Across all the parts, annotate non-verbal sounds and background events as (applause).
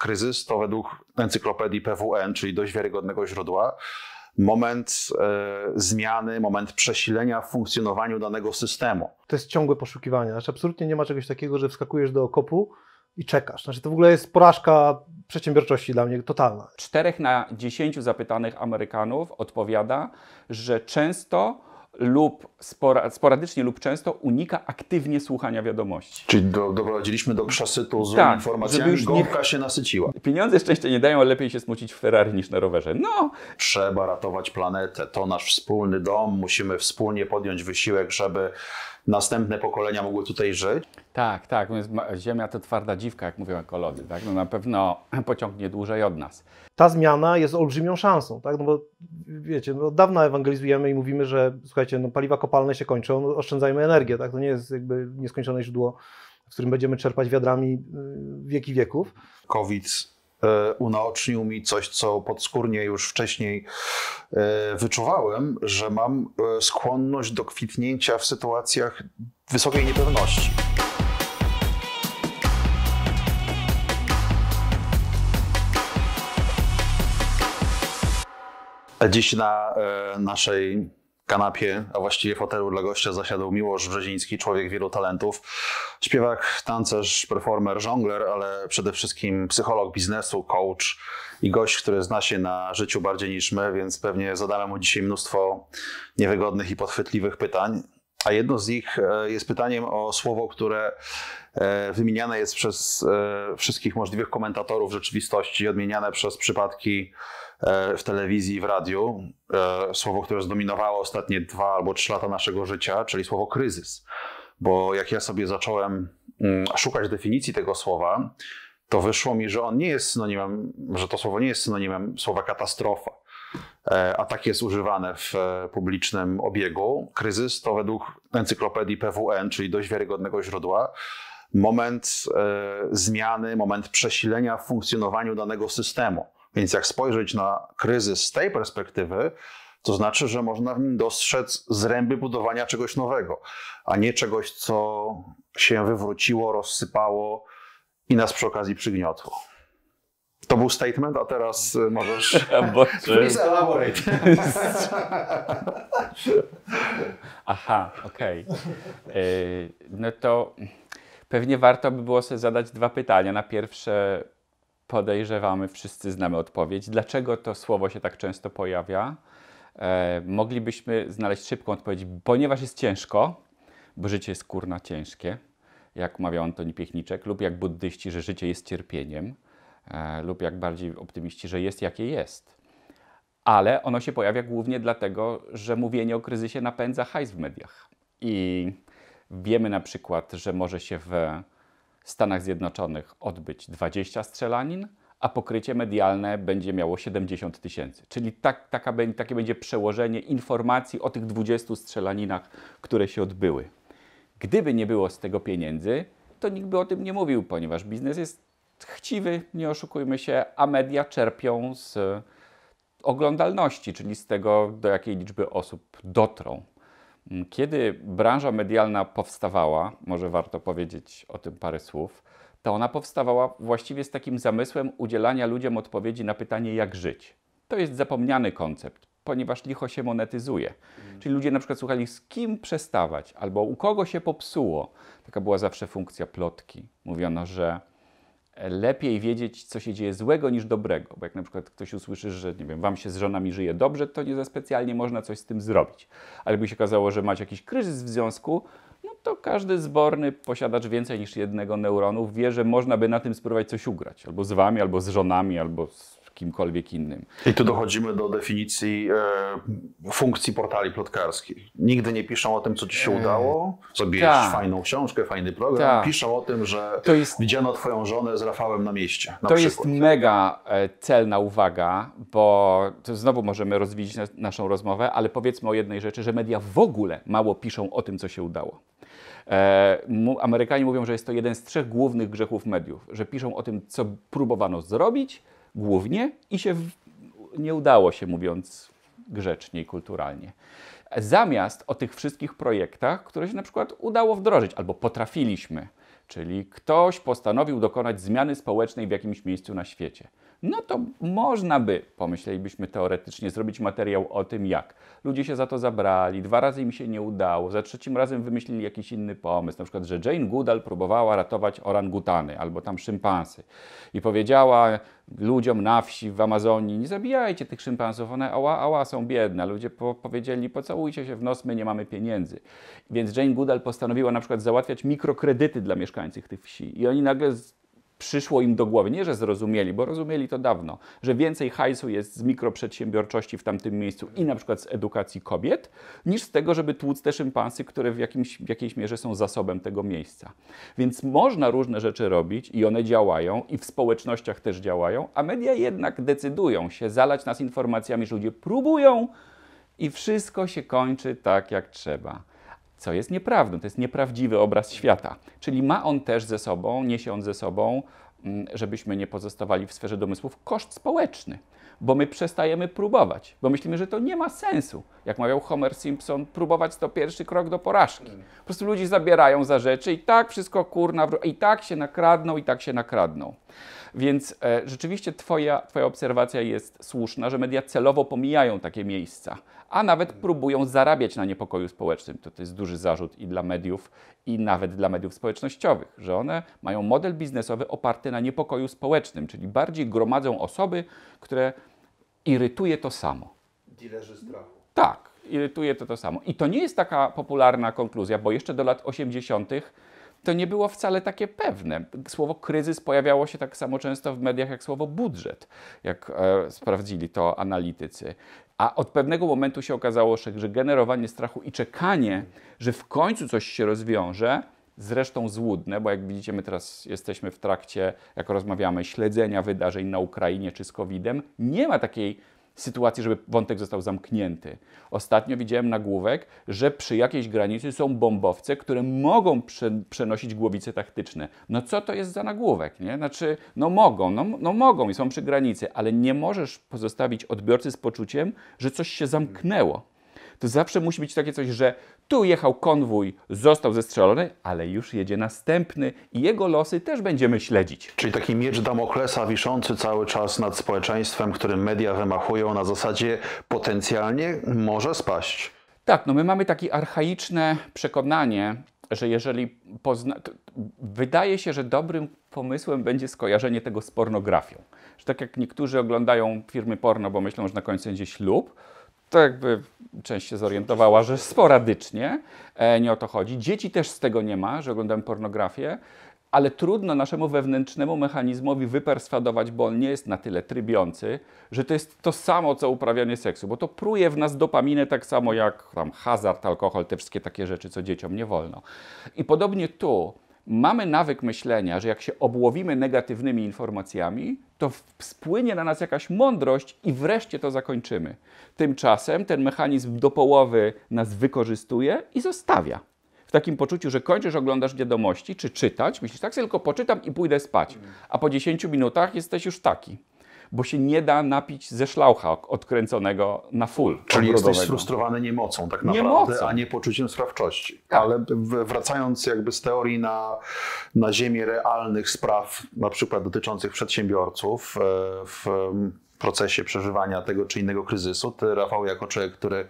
kryzys to według encyklopedii PWN, czyli dość wiarygodnego źródła, moment e, zmiany, moment przesilenia w funkcjonowaniu danego systemu. To jest ciągłe poszukiwanie. Znaczy, absolutnie nie ma czegoś takiego, że wskakujesz do okopu i czekasz. Znaczy, to w ogóle jest porażka przedsiębiorczości dla mnie totalna. Czterech na dziesięciu zapytanych Amerykanów odpowiada, że często lub sporadycznie lub często unika aktywnie słuchania wiadomości. Czyli do, doprowadziliśmy do przesytu z tak, informacjami, już nie... się nasyciła. Pieniądze szczęście nie dają, lepiej się smucić w Ferrari niż na rowerze. No! Trzeba ratować planetę, to nasz wspólny dom, musimy wspólnie podjąć wysiłek, żeby następne pokolenia mogły tutaj żyć. Tak, tak. Ziemia to twarda dziwka, jak mówią ekolodzy. Tak? No na pewno (clears throat) pociągnie dłużej od nas. Ta zmiana jest olbrzymią szansą, tak? no bo wiecie, no od dawna ewangelizujemy i mówimy, że słuchajcie, no paliwa kopalne się kończą, no oszczędzajmy energię. Tak? To nie jest jakby nieskończone źródło, w którym będziemy czerpać wiadrami y, wieki wieków. COVID E, unaocznił mi coś, co podskórnie już wcześniej e, wyczuwałem, że mam e, skłonność do kwitnięcia w sytuacjach wysokiej niepewności. A dziś na naszej kanapie, a właściwie fotelu dla gościa zasiadł Miłosz Brzeziński, człowiek wielu talentów. Śpiewak, tancerz, performer, żongler, ale przede wszystkim psycholog biznesu, coach i gość, który zna się na życiu bardziej niż my, więc pewnie zadałem mu dzisiaj mnóstwo niewygodnych i podchwytliwych pytań. A jedno z nich e, jest pytaniem o słowo, które e, wymieniane jest przez e, wszystkich możliwych komentatorów rzeczywistości, odmieniane przez przypadki E, w telewizji w radiu, e, słowo, które zdominowało ostatnie dwa albo trzy lata naszego życia, czyli słowo kryzys. Bo jak ja sobie zacząłem mm, szukać definicji tego słowa, to wyszło mi, że on nie jest synonimem, że to słowo nie jest synonimem słowa katastrofa, e, a tak jest używane w publicznym obiegu. Kryzys to według encyklopedii PWN, czyli dość wiarygodnego źródła, moment zmiany, moment przesilenia w funkcjonowaniu danego systemu więc jak spojrzeć na kryzys z tej perspektywy, to znaczy, że można w nim dostrzec zręby budowania czegoś nowego, a nie czegoś, co się wywróciło, rozsypało i nas przy okazji przygniotło. To był statement, a teraz y, możesz. (laughs) (laughs) Please elaborate. (laughs) Aha, okej. Okay. No to pewnie warto by było sobie zadać dwa pytania. Na pierwsze, podejrzewamy, wszyscy znamy odpowiedź. Dlaczego to słowo się tak często pojawia? E, moglibyśmy znaleźć szybką odpowiedź, ponieważ jest ciężko, bo życie jest kurna ciężkie, jak mawiał Antoni Piechniczek, lub jak buddyści, że życie jest cierpieniem, e, lub jak bardziej optymiści, że jest jakie jest. Ale ono się pojawia głównie dlatego, że mówienie o kryzysie napędza hajs w mediach. I wiemy na przykład, że może się w w Stanach Zjednoczonych odbyć 20 strzelanin, a pokrycie medialne będzie miało 70 tysięcy. Czyli tak, taka, takie będzie przełożenie informacji o tych 20 strzelaninach, które się odbyły. Gdyby nie było z tego pieniędzy, to nikt by o tym nie mówił, ponieważ biznes jest chciwy, nie oszukujmy się, a media czerpią z oglądalności, czyli z tego, do jakiej liczby osób dotrą. Mm, kiedy branża medialna powstawała, może warto powiedzieć o tym parę słów, to ona powstawała właściwie z takim zamysłem udzielania ludziom odpowiedzi na pytanie, jak żyć. To jest zapomniany koncept, ponieważ licho się monetyzuje. Mm. Czyli ludzie na przykład słuchali, z kim przestawać, albo u kogo się popsuło. Taka była zawsze funkcja plotki. Mówiono, że lepiej wiedzieć, co się dzieje złego niż dobrego. Bo jak na przykład ktoś usłyszy, że nie wiem, wam się z żonami żyje dobrze, to nie za specjalnie można coś z tym zrobić. Ale by się okazało, że macie jakiś kryzys w związku, no to każdy zborny posiadacz więcej niż jednego neuronu wie, że można by na tym spróbować coś ugrać. Albo z wami, albo z żonami, albo z kimkolwiek innym. I tu dochodzimy do definicji e, funkcji portali plotkarskich. Nigdy nie piszą o tym, co ci się e, udało, zrobiłeś tak. fajną książkę, fajny program, tak. piszą o tym, że to jest, widziano twoją żonę z Rafałem na mieście. Na to przykład. jest mega e, celna uwaga, bo to znowu możemy rozwijać naszą rozmowę, ale powiedzmy o jednej rzeczy, że media w ogóle mało piszą o tym, co się udało. E, Amerykanie mówią, że jest to jeden z trzech głównych grzechów mediów, że piszą o tym, co próbowano zrobić, głównie i się nie udało się, mówiąc grzecznie i kulturalnie. Zamiast o tych wszystkich projektach, które się na przykład udało wdrożyć albo potrafiliśmy, czyli ktoś postanowił dokonać zmiany społecznej w jakimś miejscu na świecie no to można by, pomyślelibyśmy teoretycznie, zrobić materiał o tym, jak ludzie się za to zabrali, dwa razy im się nie udało, za trzecim razem wymyślili jakiś inny pomysł, na przykład, że Jane Goodall próbowała ratować orangutany albo tam szympansy i powiedziała ludziom na wsi w Amazonii, nie zabijajcie tych szympansów, one ała, ała są biedne. Ludzie po powiedzieli, pocałujcie się w nos, my nie mamy pieniędzy. Więc Jane Goodall postanowiła na przykład załatwiać mikrokredyty dla mieszkańców tych wsi i oni nagle przyszło im do głowy, nie że zrozumieli, bo rozumieli to dawno, że więcej hajsu jest z mikroprzedsiębiorczości w tamtym miejscu i na przykład z edukacji kobiet, niż z tego, żeby tłuc te szympansy, które w, jakimś, w jakiejś mierze są zasobem tego miejsca. Więc można różne rzeczy robić i one działają i w społecznościach też działają, a media jednak decydują się zalać nas informacjami, że ludzie próbują i wszystko się kończy tak jak trzeba co jest nieprawdą. To jest nieprawdziwy obraz świata. Czyli ma on też ze sobą, niesie on ze sobą, mm, żebyśmy nie pozostawali w sferze domysłów, koszt społeczny, bo my przestajemy próbować, bo myślimy, że to nie ma sensu. Jak mawiał Homer Simpson, próbować to pierwszy krok do porażki. Po prostu ludzi zabierają za rzeczy i tak wszystko kurna, i tak się nakradną, i tak się nakradną. Więc e, rzeczywiście twoja, twoja obserwacja jest słuszna, że media celowo pomijają takie miejsca, a nawet próbują zarabiać na niepokoju społecznym. To, to jest duży zarzut i dla mediów, i nawet dla mediów społecznościowych, że one mają model biznesowy oparty na niepokoju społecznym, czyli bardziej gromadzą osoby, które irytuje to samo. Dilerzy strachu. Tak, irytuje to to samo. I to nie jest taka popularna konkluzja, bo jeszcze do lat 80 to nie było wcale takie pewne. Słowo kryzys pojawiało się tak samo często w mediach jak słowo budżet, jak e, sprawdzili to analitycy. A od pewnego momentu się okazało, że generowanie strachu i czekanie, że w końcu coś się rozwiąże, zresztą złudne, bo jak widzicie, my teraz jesteśmy w trakcie, jak rozmawiamy, śledzenia wydarzeń na Ukrainie czy z COVID-em. Nie ma takiej sytuacji, żeby wątek został zamknięty. Ostatnio widziałem nagłówek, że przy jakiejś granicy są bombowce, które mogą przenosić głowice taktyczne. No co to jest za nagłówek, nie? Znaczy, no mogą, no, no mogą i są przy granicy, ale nie możesz pozostawić odbiorcy z poczuciem, że coś się zamknęło. To zawsze musi być takie coś, że tu jechał konwój, został zestrzelony, ale już jedzie następny i jego losy też będziemy śledzić. Czyli taki miecz Damoklesa wiszący cały czas nad społeczeństwem, którym media wymachują na zasadzie potencjalnie może spaść. Tak, no my mamy takie archaiczne przekonanie, że jeżeli pozna... Wydaje się, że dobrym pomysłem będzie skojarzenie tego z pornografią. Że tak jak niektórzy oglądają firmy porno, bo myślą, że na końcu będzie ślub, to jakby część się zorientowała, że sporadycznie, e, nie o to chodzi. Dzieci też z tego nie ma, że oglądamy pornografię, ale trudno naszemu wewnętrznemu mechanizmowi wyperswadować, bo on nie jest na tyle trybiący, że to jest to samo, co uprawianie seksu, bo to pruje w nas dopaminę tak samo jak tam hazard, alkohol, te wszystkie takie rzeczy, co dzieciom nie wolno. I podobnie tu mamy nawyk myślenia, że jak się obłowimy negatywnymi informacjami, to spłynie na nas jakaś mądrość i wreszcie to zakończymy. Tymczasem ten mechanizm do połowy nas wykorzystuje i zostawia. W takim poczuciu, że kończysz, oglądasz wiadomości, czy czytać, myślisz, tak sobie tylko poczytam i pójdę spać. A po 10 minutach jesteś już taki bo się nie da napić ze szlaucha odkręconego na full. Czyli jesteś sfrustrowany niemocą tak naprawdę, niemocą. a nie poczuciem sprawczości. Tak. Ale wracając jakby z teorii na, na ziemię realnych spraw, na przykład dotyczących przedsiębiorców e, w procesie przeżywania tego czy innego kryzysu, ty Rafał jako człowiek, który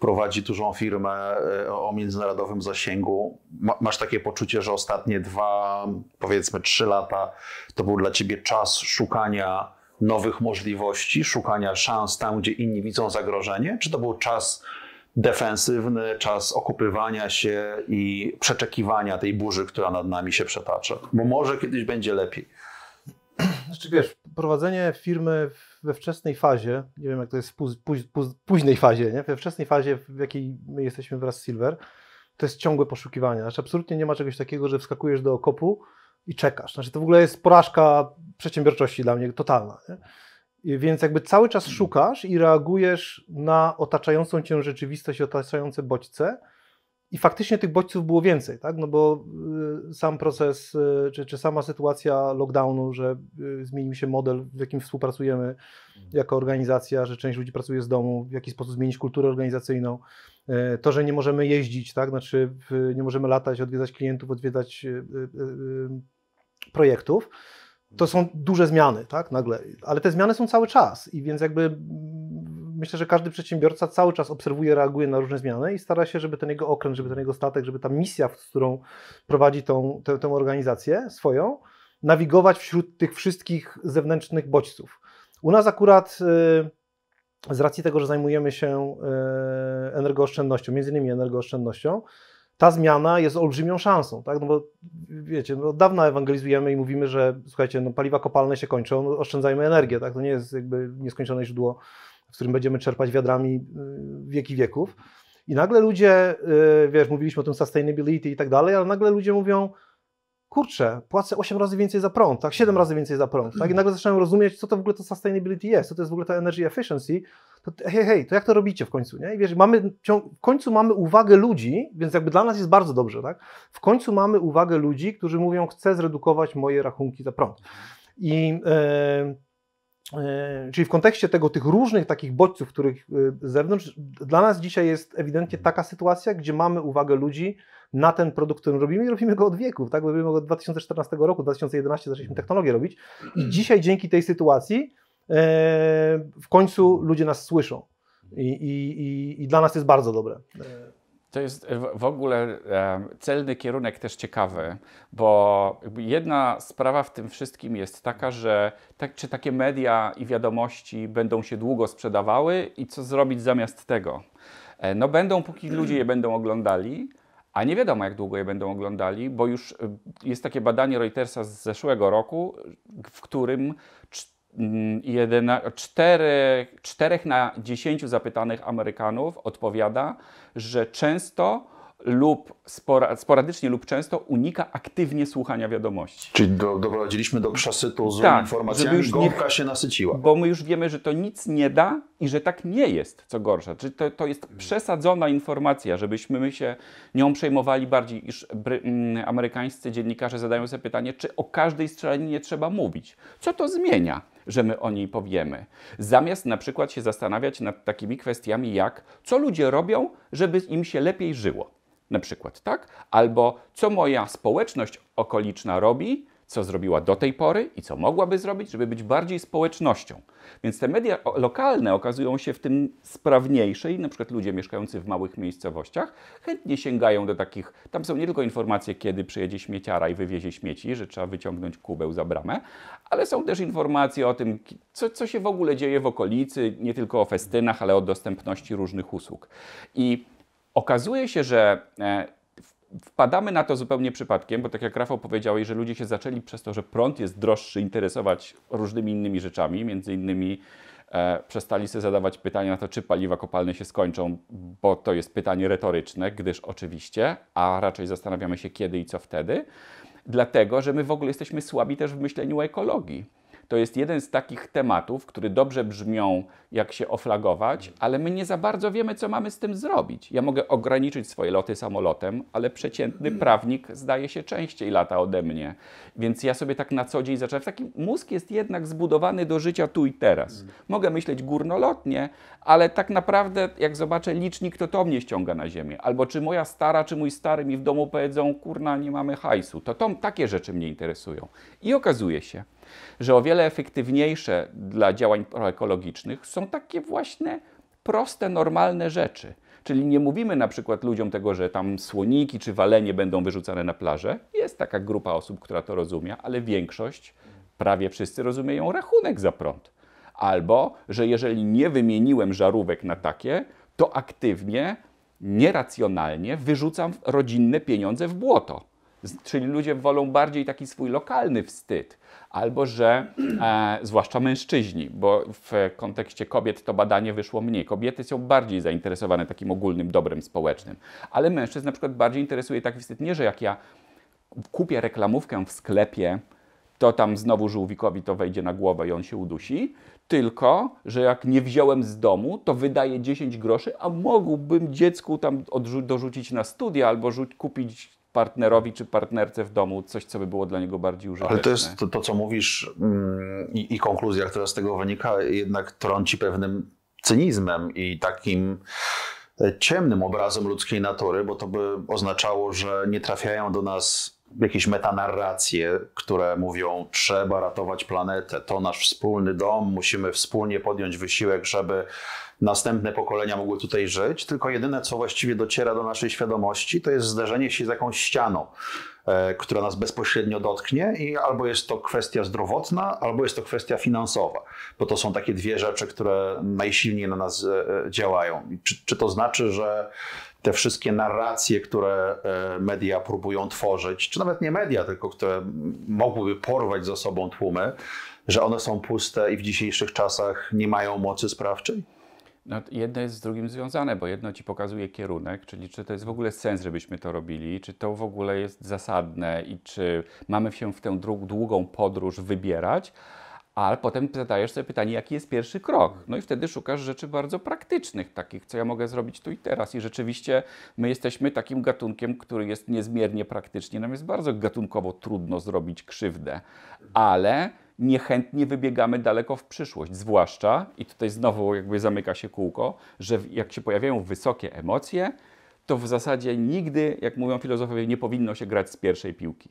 prowadzi dużą firmę e, o międzynarodowym zasięgu. Masz takie poczucie, że ostatnie dwa, powiedzmy trzy lata to był dla ciebie czas szukania nowych możliwości, szukania szans tam, gdzie inni widzą zagrożenie? Czy to był czas defensywny, czas okupywania się i przeczekiwania tej burzy, która nad nami się przetacza? Bo może kiedyś będzie lepiej. Znaczy wiesz, prowadzenie firmy we wczesnej fazie, nie wiem jak to jest w póź, póź, późnej fazie, nie? we wczesnej fazie, w jakiej my jesteśmy wraz z Silver, to jest ciągłe poszukiwanie. Znaczy absolutnie nie ma czegoś takiego, że wskakujesz do okopu, i czekasz. Znaczy to w ogóle jest porażka przedsiębiorczości dla mnie totalna. Nie? Więc jakby cały czas hmm. szukasz i reagujesz na otaczającą cię rzeczywistość otaczające bodźce. I faktycznie tych bodźców było więcej, tak? No bo y, sam proces, y, czy, czy sama sytuacja lockdownu, że y, zmienił się model, w jakim współpracujemy hmm. jako organizacja, że część ludzi pracuje z domu, w jaki sposób zmienić kulturę organizacyjną, to, że nie możemy jeździć, tak? Znaczy nie możemy latać, odwiedzać klientów, odwiedzać projektów, to są mhm. duże zmiany, tak, nagle. Ale te zmiany są cały czas i więc jakby myślę, że każdy przedsiębiorca cały czas obserwuje, reaguje na różne zmiany i stara się, żeby ten jego okręt, żeby ten jego statek, żeby ta misja, w którą prowadzi tą, tę, tę organizację swoją, nawigować wśród tych wszystkich zewnętrznych bodźców. U nas akurat y, z racji tego, że zajmujemy się y, energooszczędnością, między innymi energooszczędnością, ta zmiana jest olbrzymią szansą, tak? No bo wiecie, no od dawna ewangelizujemy i mówimy, że słuchajcie, no paliwa kopalne się kończą, no oszczędzajmy energię, tak? To nie jest jakby nieskończone źródło, w którym będziemy czerpać wiadrami y, wieki wieków. I nagle ludzie, y, wiesz, mówiliśmy o tym sustainability i tak dalej, ale nagle ludzie mówią, kurczę, płacę 8 razy więcej za prąd, tak, 7 razy więcej za prąd, tak, i nagle zacząłem rozumieć, co to w ogóle to sustainability jest, co to jest w ogóle ta energy efficiency, to hej, hej, to jak to robicie w końcu, nie, i wiesz, mamy, w końcu mamy uwagę ludzi, więc jakby dla nas jest bardzo dobrze, tak, w końcu mamy uwagę ludzi, którzy mówią, chcę zredukować moje rachunki za prąd i... Yy, Yy, czyli w kontekście tego, tych różnych takich bodźców, których yy, z zewnątrz, dla nas dzisiaj jest ewidentnie mhm. taka sytuacja, gdzie mamy uwagę ludzi na ten produkt, który robimy i robimy go od wieków, tak? Robimy go od 2014 roku, 2011 zaczęliśmy mhm. technologię robić i mhm. dzisiaj dzięki tej sytuacji yy, w końcu ludzie nas słyszą i, i, i, i dla nas jest bardzo dobre. E, to jest e, w ogóle e, celny kierunek też ciekawy, bo jedna sprawa w tym wszystkim jest taka, że tak, czy takie media i wiadomości będą się długo sprzedawały i co zrobić zamiast tego? E, no będą, póki mm. ludzie je będą oglądali, a nie wiadomo, jak długo je będą oglądali, bo już jest takie badanie Reutersa z zeszłego roku, w którym Mm, jeden, cztery, czterech na dziesięciu zapytanych Amerykanów odpowiada, że często lub sporadycznie lub często unika aktywnie słuchania wiadomości. Czyli do, doprowadziliśmy do przesytu z tak, informacjami, już gąbka nie, się nasyciła. Bo my już wiemy, że to nic nie da i że tak nie jest, co gorsza. Czyli to, to jest przesadzona informacja, żebyśmy my się nią przejmowali bardziej, iż bry, m, mm, amerykańscy dziennikarze zadają sobie pytanie, czy o każdej strzelaninie trzeba mówić. Co to zmienia? że my o niej powiemy. Zamiast na przykład się zastanawiać nad takimi kwestiami jak co ludzie robią, żeby im się lepiej żyło na przykład, tak? Albo co moja społeczność okoliczna robi, co zrobiła do tej pory i co mogłaby zrobić, żeby być bardziej społecznością. Więc te media lokalne okazują się w tym sprawniejsze i na przykład ludzie mieszkający w małych miejscowościach chętnie sięgają do takich, tam są nie tylko informacje, kiedy przyjedzie śmieciara i wywiezie śmieci, że trzeba wyciągnąć kubeł za bramę, ale są też informacje o tym, co, co się w ogóle dzieje w okolicy, nie tylko o festynach, ale o dostępności różnych usług. I Okazuje się, że e, wpadamy na to zupełnie przypadkiem, bo tak jak Rafał powiedział, że ludzie się zaczęli przez to, że prąd jest droższy, interesować różnymi innymi rzeczami, między innymi e, przestali sobie zadawać pytania na to, czy paliwa kopalne się skończą, bo to jest pytanie retoryczne, gdyż oczywiście, a raczej zastanawiamy się kiedy i co wtedy, dlatego, że my w ogóle jesteśmy słabi też w myśleniu o ekologii to jest jeden z takich tematów, który dobrze brzmią, jak się oflagować, ale my nie za bardzo wiemy, co mamy z tym zrobić. Ja mogę ograniczyć swoje loty samolotem, ale przeciętny mm. prawnik zdaje się częściej lata ode mnie. Więc ja sobie tak na co dzień zacząłem. Taki mózg jest jednak zbudowany do życia tu i teraz. Mm. Mogę myśleć górnolotnie, ale tak naprawdę, jak zobaczę licznik, to to mnie ściąga na ziemię. Albo czy moja stara, czy mój stary mi w domu powiedzą, kurna, nie mamy hajsu. To, to takie rzeczy mnie interesują. I okazuje się, że o wiele efektywniejsze dla działań proekologicznych są takie właśnie proste, normalne rzeczy. Czyli nie mówimy na przykład ludziom tego, że tam słoniki czy walenie będą wyrzucane na plażę. Jest taka grupa osób, która to rozumie, ale większość, prawie wszyscy rozumieją rachunek za prąd. Albo, że jeżeli nie wymieniłem żarówek na takie, to aktywnie, nieracjonalnie wyrzucam rodzinne pieniądze w błoto. Czyli ludzie wolą bardziej taki swój lokalny wstyd, albo że, e, zwłaszcza mężczyźni, bo w kontekście kobiet to badanie wyszło mniej. Kobiety są bardziej zainteresowane takim ogólnym dobrem społecznym, ale mężczyzn na przykład bardziej interesuje taki wstyd, nie że jak ja kupię reklamówkę w sklepie, to tam znowu żółwikowi to wejdzie na głowę i on się udusi, tylko, że jak nie wziąłem z domu, to wydaje 10 groszy, a mógłbym dziecku tam dorzucić na studia albo kupić partnerowi czy partnerce w domu coś, co by było dla niego bardziej użyteczne. Ale to jest to, to co mówisz mm, i, i konkluzja, która z tego wynika, jednak trąci pewnym cynizmem i takim e, ciemnym obrazem ludzkiej natury, bo to by oznaczało, że nie trafiają do nas jakieś metanarracje, które mówią, trzeba ratować planetę, to nasz wspólny dom, musimy wspólnie podjąć wysiłek, żeby następne pokolenia mogły tutaj żyć, tylko jedyne, co właściwie dociera do naszej świadomości, to jest zderzenie się z jakąś ścianą, e, która nas bezpośrednio dotknie i albo jest to kwestia zdrowotna, albo jest to kwestia finansowa, bo to są takie dwie rzeczy, które najsilniej na nas e, e, działają. Czy, czy to znaczy, że te wszystkie narracje, które e, media próbują tworzyć, czy nawet nie media, tylko które mogłyby porwać ze sobą tłumy, że one są puste i w dzisiejszych czasach nie mają mocy sprawczej? No, jedno jest z drugim związane, bo jedno ci pokazuje kierunek, czyli czy to jest w ogóle sens, żebyśmy to robili, czy to w ogóle jest zasadne i czy mamy się w tę długą podróż wybierać, ale potem zadajesz sobie pytanie, jaki jest pierwszy krok. No i wtedy szukasz rzeczy bardzo praktycznych, takich, co ja mogę zrobić tu i teraz. I rzeczywiście my jesteśmy takim gatunkiem, który jest niezmiernie praktyczny. Nam jest bardzo gatunkowo trudno zrobić krzywdę, ale niechętnie wybiegamy daleko w przyszłość. Zwłaszcza, i tutaj znowu jakby zamyka się kółko, że jak się pojawiają wysokie emocje, to w zasadzie nigdy, jak mówią filozofowie, nie powinno się grać z pierwszej piłki.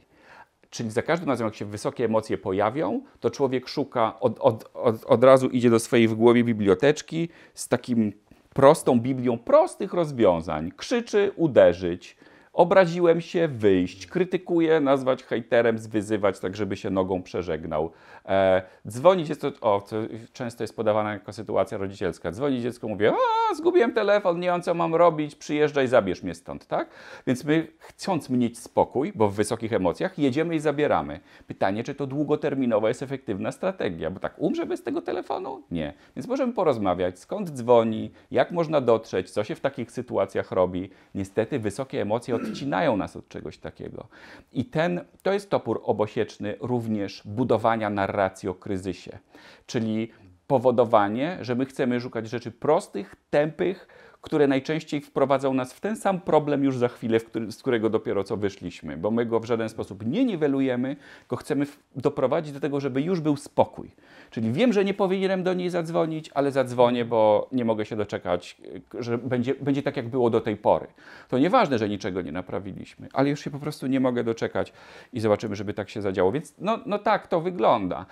Czyli za każdym razem, jak się wysokie emocje pojawią, to człowiek szuka, od, od, od, od razu idzie do swojej w głowie biblioteczki z takim prostą Biblią prostych rozwiązań. Krzyczy, uderzyć. Obraziłem się, wyjść. Krytykuję, nazwać hejterem, zwyzywać, tak żeby się nogą przeżegnał. E, dzwonić jest to, o, to często jest podawana jako sytuacja rodzicielska. Dzwoni dziecko, mówię, a zgubiłem telefon, nie wiem co mam robić, przyjeżdżaj, zabierz mnie stąd, tak? Więc my chcąc mieć spokój, bo w wysokich emocjach, jedziemy i zabieramy. Pytanie, czy to długoterminowa jest efektywna strategia, bo tak umrze bez tego telefonu? Nie. Więc możemy porozmawiać, skąd dzwoni, jak można dotrzeć, co się w takich sytuacjach robi. Niestety wysokie emocje od odcinają nas od czegoś takiego. I ten, to jest topór obosieczny również budowania narracji o kryzysie, czyli powodowanie, że my chcemy szukać rzeczy prostych, tępych, które najczęściej wprowadzą nas w ten sam problem już za chwilę, z którego dopiero co wyszliśmy, bo my go w żaden sposób nie niwelujemy, tylko chcemy doprowadzić do tego, żeby już był spokój. Czyli wiem, że nie powinienem do niej zadzwonić, ale zadzwonię, bo nie mogę się doczekać, że będzie, będzie tak, jak było do tej pory. To nieważne, że niczego nie naprawiliśmy, ale już się po prostu nie mogę doczekać i zobaczymy, żeby tak się zadziało. Więc no, no tak to wygląda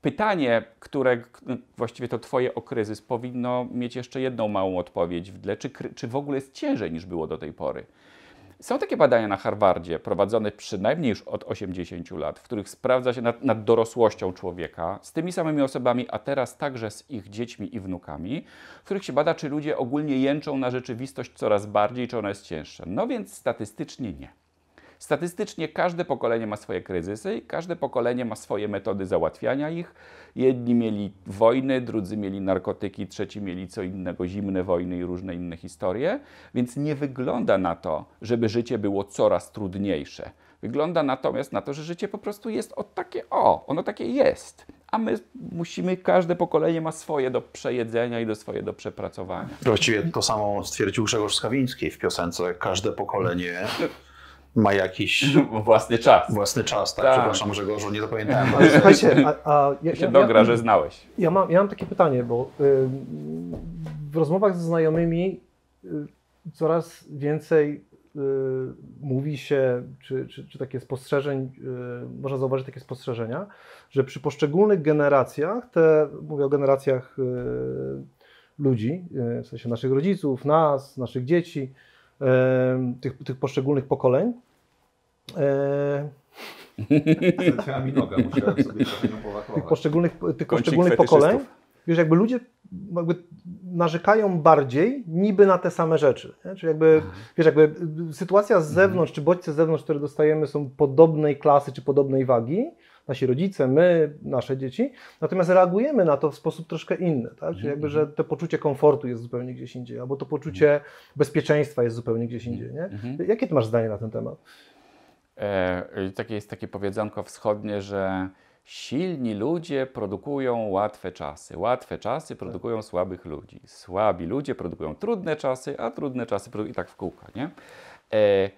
pytanie, które no, właściwie to Twoje o kryzys, powinno mieć jeszcze jedną małą odpowiedź w dle, czy, czy w ogóle jest ciężej niż było do tej pory. Są takie badania na Harvardzie, prowadzone przynajmniej już od 80 lat, w których sprawdza się nad, nad, dorosłością człowieka z tymi samymi osobami, a teraz także z ich dziećmi i wnukami, w których się bada, czy ludzie ogólnie jęczą na rzeczywistość coraz bardziej, czy ona jest cięższa. No więc statystycznie nie. Statystycznie każde pokolenie ma swoje kryzysy i każde pokolenie ma swoje metody załatwiania ich. Jedni mieli wojny, drudzy mieli narkotyki, trzeci mieli co innego, zimne wojny i różne inne historie, więc nie wygląda na to, żeby życie było coraz trudniejsze. Wygląda natomiast na to, że życie po prostu jest o takie o, ono takie jest. A my musimy, każde pokolenie ma swoje do przejedzenia i do swoje do przepracowania. Właściwie to samo stwierdził Grzegorz Skawiński w piosence Każde pokolenie no, ma jakiś... (laughs) Własny czas. Własny czas, tak. tak. Przepraszam Grzegorzu, nie już (laughs) Ale... Słuchajcie, a, a ja, się ja, dogra, ja, że znałeś. Ja mam, ja mam takie pytanie, bo y, w rozmowach ze znajomymi y, coraz więcej y, mówi się, czy, czy, czy takie spostrzeżeń, y, można zauważyć takie spostrzeżenia, że przy poszczególnych generacjach, te, mówię o generacjach y, ludzi, y, w sensie naszych rodziców, nas, naszych dzieci, tych, tych poszczególnych pokoleń. Zleciała znaczy, Tych poszczególnych, tych poszczególnych pokoleń. Wiesz, jakby ludzie jakby narzekają bardziej niby na te same rzeczy. Nie? Czyli jakby, wiesz, jakby sytuacja z zewnątrz, czy bodźce z zewnątrz, które dostajemy są podobnej klasy, czy podobnej wagi, nasi rodzice, my, nasze dzieci, natomiast reagujemy na to w sposób troszkę inny, tak? Czyli jakby, że to poczucie komfortu jest zupełnie gdzieś indziej, albo to poczucie bezpieczeństwa jest zupełnie gdzieś indziej, nie? Mhm, mhm. Jakie ty masz zdanie na ten temat? E, y, takie jest takie powiedzonko wschodnie, że silni ludzie produkują łatwe czasy. Łatwe czasy tak. produkują tak. słabych ludzi. Słabi ludzie produkują trudne czasy, a trudne czasy produkują i tak w kółko, nie? E,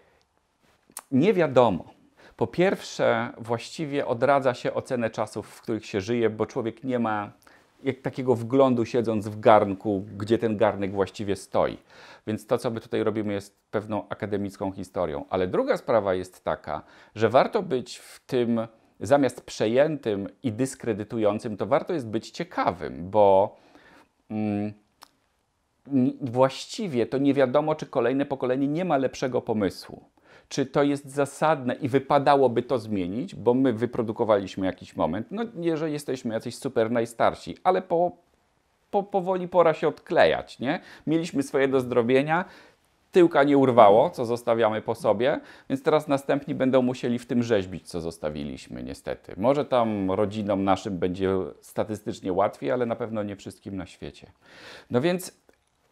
nie wiadomo, po pierwsze, właściwie odradza się ocenę czasów, w których się żyje, bo człowiek nie ma jak takiego wglądu siedząc w garnku, gdzie ten garnek właściwie stoi. Więc to, co my tutaj robimy, jest pewną akademicką historią. Ale druga sprawa jest taka, że warto być w tym zamiast przejętym i dyskredytującym, to warto jest być ciekawym, bo mm, właściwie to nie wiadomo, czy kolejne pokolenie nie ma lepszego pomysłu czy to jest zasadne i wypadałoby to zmienić, bo my wyprodukowaliśmy jakiś moment. No nie, że jesteśmy jacyś super najstarsi, ale po, po, powoli pora się odklejać, nie? Mieliśmy swoje do zdrobienia, tyłka nie urwało, co zostawiamy po sobie, więc teraz następni będą musieli w tym rzeźbić, co zostawiliśmy, niestety. Może tam rodzinom naszym będzie statystycznie łatwiej, ale na pewno nie wszystkim na świecie. No więc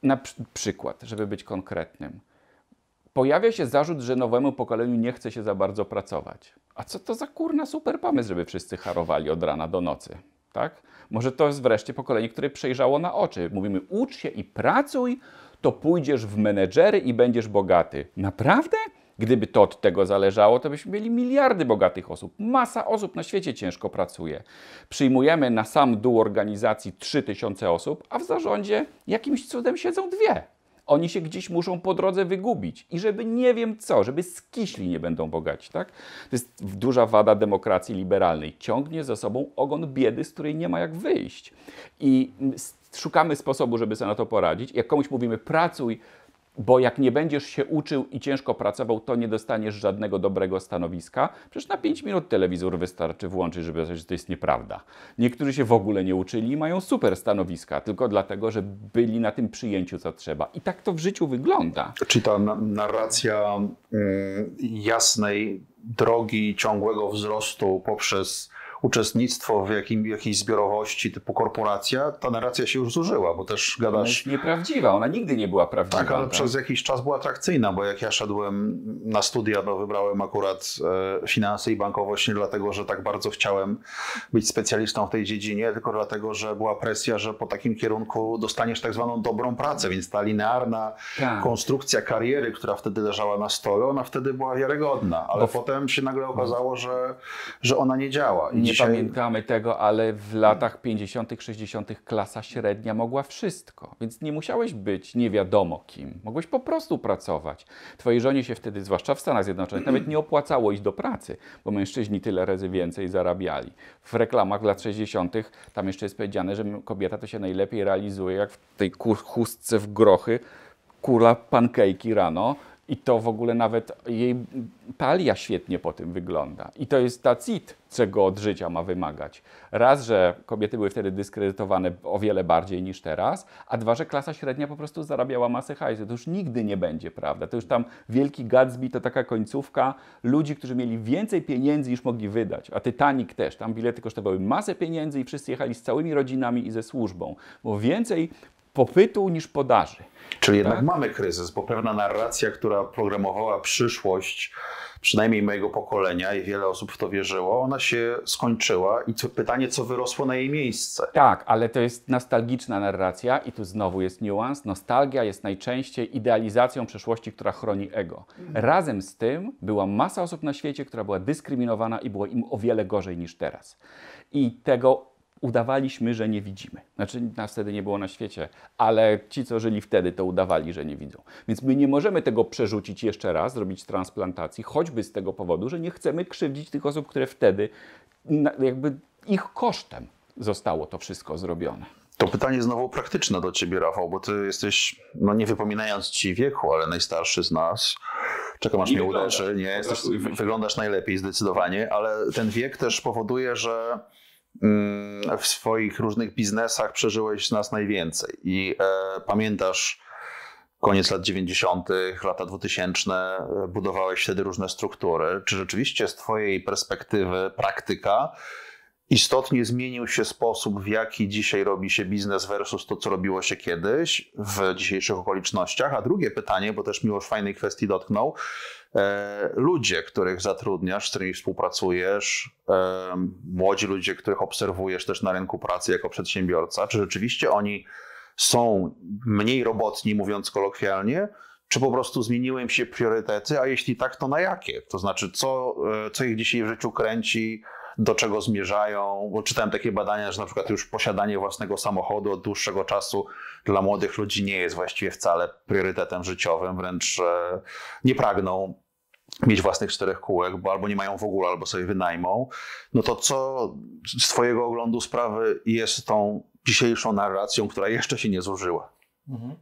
na przykład, żeby być konkretnym pojawia się zarzut, że nowemu pokoleniu nie chce się za bardzo pracować. A co to za kurna super pomysł, żeby wszyscy harowali od rana do nocy, tak? Może to jest wreszcie pokolenie, które przejrzało na oczy. Mówimy, ucz się i pracuj, to pójdziesz w menedżery i będziesz bogaty. Naprawdę? Gdyby to od tego zależało, to byśmy mieli miliardy bogatych osób. Masa osób na świecie ciężko pracuje. Przyjmujemy na sam dół organizacji 3000 osób, a w zarządzie jakimś cudem siedzą dwie. Oni się gdzieś muszą po drodze wygubić i żeby nie wiem co, żeby skiśli nie będą bogaci, tak? To jest duża wada demokracji liberalnej. Ciągnie za sobą ogon biedy, z której nie ma jak wyjść. I mm, szukamy sposobu, żeby sobie na to poradzić. Jak komuś mówimy pracuj, bo jak nie będziesz się uczył i ciężko pracował, to nie dostaniesz żadnego dobrego stanowiska. Przecież na 5 minut telewizor wystarczy włączyć, żeby zobaczyć, że to jest nieprawda. Niektórzy się w ogóle nie uczyli i mają super stanowiska, tylko dlatego, że byli na tym przyjęciu, co trzeba. I tak to w życiu wygląda. Czy ta narracja mm, jasnej drogi, ciągłego wzrostu poprzez uczestnictwo w jakim, jakiejś zbiorowości typu korporacja, ta narracja się już zużyła, bo też gadasz... Ona jest nieprawdziwa, ona nigdy nie była prawdziwa. Tak, ale tak? przez jakiś czas była atrakcyjna, bo jak ja szedłem na studia, bo wybrałem akurat e, finanse i bankowość nie dlatego, że tak bardzo chciałem być specjalistą w tej dziedzinie, tylko dlatego, że była presja, że po takim kierunku dostaniesz tak zwaną dobrą pracę, więc ta linearna tak. konstrukcja kariery, która wtedy leżała na stole, ona wtedy była wiarygodna, ale potem się nagle okazało, że, że ona nie działa. I nie dzisiaj... pamiętamy tego, ale w latach 50., 60. klasa średnia mogła wszystko, więc nie musiałeś być nie wiadomo kim. Mogłeś po prostu pracować. Twojej żonie się wtedy, zwłaszcza w Stanach Zjednoczonych, nawet nie opłacało iść do pracy, bo mężczyźni tyle razy więcej zarabiali. W reklamach lat 60. tam jeszcze jest powiedziane, że kobieta to się najlepiej realizuje, jak w tej chustce w grochy kula pankejki rano, i to w ogóle nawet jej talia świetnie po tym wygląda. I to jest ta CIT, czego od życia ma wymagać. Raz, że kobiety były wtedy dyskredytowane o wiele bardziej niż teraz, a dwa, że klasa średnia po prostu zarabiała masę hajsu. To już nigdy nie będzie prawda. To już tam wielki Gatsby to taka końcówka ludzi, którzy mieli więcej pieniędzy niż mogli wydać. A Titanic też. Tam bilety kosztowały masę pieniędzy i wszyscy jechali z całymi rodzinami i ze służbą. Bo więcej popytu niż podaży. Czyli tak? jednak mamy kryzys, bo pewna narracja, która programowała przyszłość przynajmniej mojego pokolenia i wiele osób w to wierzyło, ona się skończyła i to pytanie, co wyrosło na jej miejsce. Tak, ale to jest nostalgiczna narracja i tu znowu jest niuans. Nostalgia jest najczęściej idealizacją przeszłości, która chroni ego. Mhm. Razem z tym była masa osób na świecie, która była dyskryminowana i było im o wiele gorzej niż teraz. I tego udawaliśmy, że nie widzimy. Znaczy, nas wtedy nie było na świecie, ale ci, co żyli wtedy, to udawali, że nie widzą. Więc my nie możemy tego przerzucić jeszcze raz, zrobić transplantacji, choćby z tego powodu, że nie chcemy krzywdzić tych osób, które wtedy, jakby ich kosztem zostało to wszystko zrobione. To pytanie znowu praktyczne do ciebie, Rafał, bo ty jesteś, no nie wypominając ci wieku, ale najstarszy z nas. Czekam aż mnie uderzy. Nie, jesteś, wyglądasz najlepiej zdecydowanie, ale ten wiek też powoduje, że Mm, w swoich różnych biznesach przeżyłeś nas najwięcej. I e, pamiętasz koniec lat 90., lata 2000, e, budowałeś wtedy różne struktury. Czy rzeczywiście z Twojej perspektywy praktyka istotnie zmienił się sposób, w jaki dzisiaj robi się biznes versus to, co robiło się kiedyś w dzisiejszych okolicznościach? A drugie pytanie, bo też miłość fajnej kwestii dotknął E, ludzie, których zatrudniasz, z którymi współpracujesz, e, młodzi ludzie, których obserwujesz też na rynku pracy jako przedsiębiorca, czy rzeczywiście oni są mniej robotni, mówiąc kolokwialnie, czy po prostu zmieniły im się priorytety, a jeśli tak, to na jakie? To znaczy, co, e, co ich dzisiaj w życiu kręci, do czego zmierzają? Bo czytałem takie badania, że na przykład już posiadanie własnego samochodu od dłuższego czasu dla młodych ludzi nie jest właściwie wcale priorytetem życiowym, wręcz nie pragną mieć własnych czterech kółek, bo albo nie mają w ogóle, albo sobie wynajmą, no to co z Twojego oglądu sprawy jest tą dzisiejszą narracją, która jeszcze się nie zużyła? Mhm.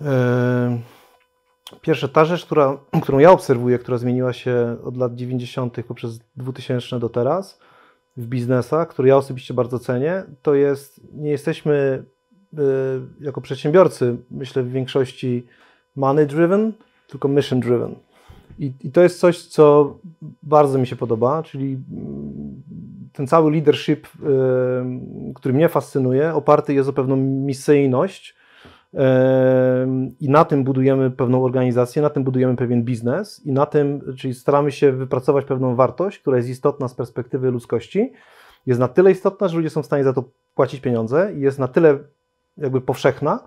E, Pierwsza ta rzecz, która, (clears throat) którą ja obserwuję, która zmieniła się od lat 90. poprzez 2000 do teraz w biznesach, który ja osobiście bardzo cenię, to jest, nie jesteśmy e, jako przedsiębiorcy, myślę w większości money driven, tylko mission driven. I, I, to jest coś, co bardzo mi się podoba, czyli mm, ten cały leadership, który mnie fascynuje, oparty jest o pewną misyjność i na tym budujemy pewną organizację, na tym budujemy pewien biznes i na tym, czyli staramy się wypracować pewną wartość, która jest istotna z perspektywy ludzkości, jest na tyle istotna, że ludzie są w stanie za to płacić pieniądze i jest na tyle jakby powszechna,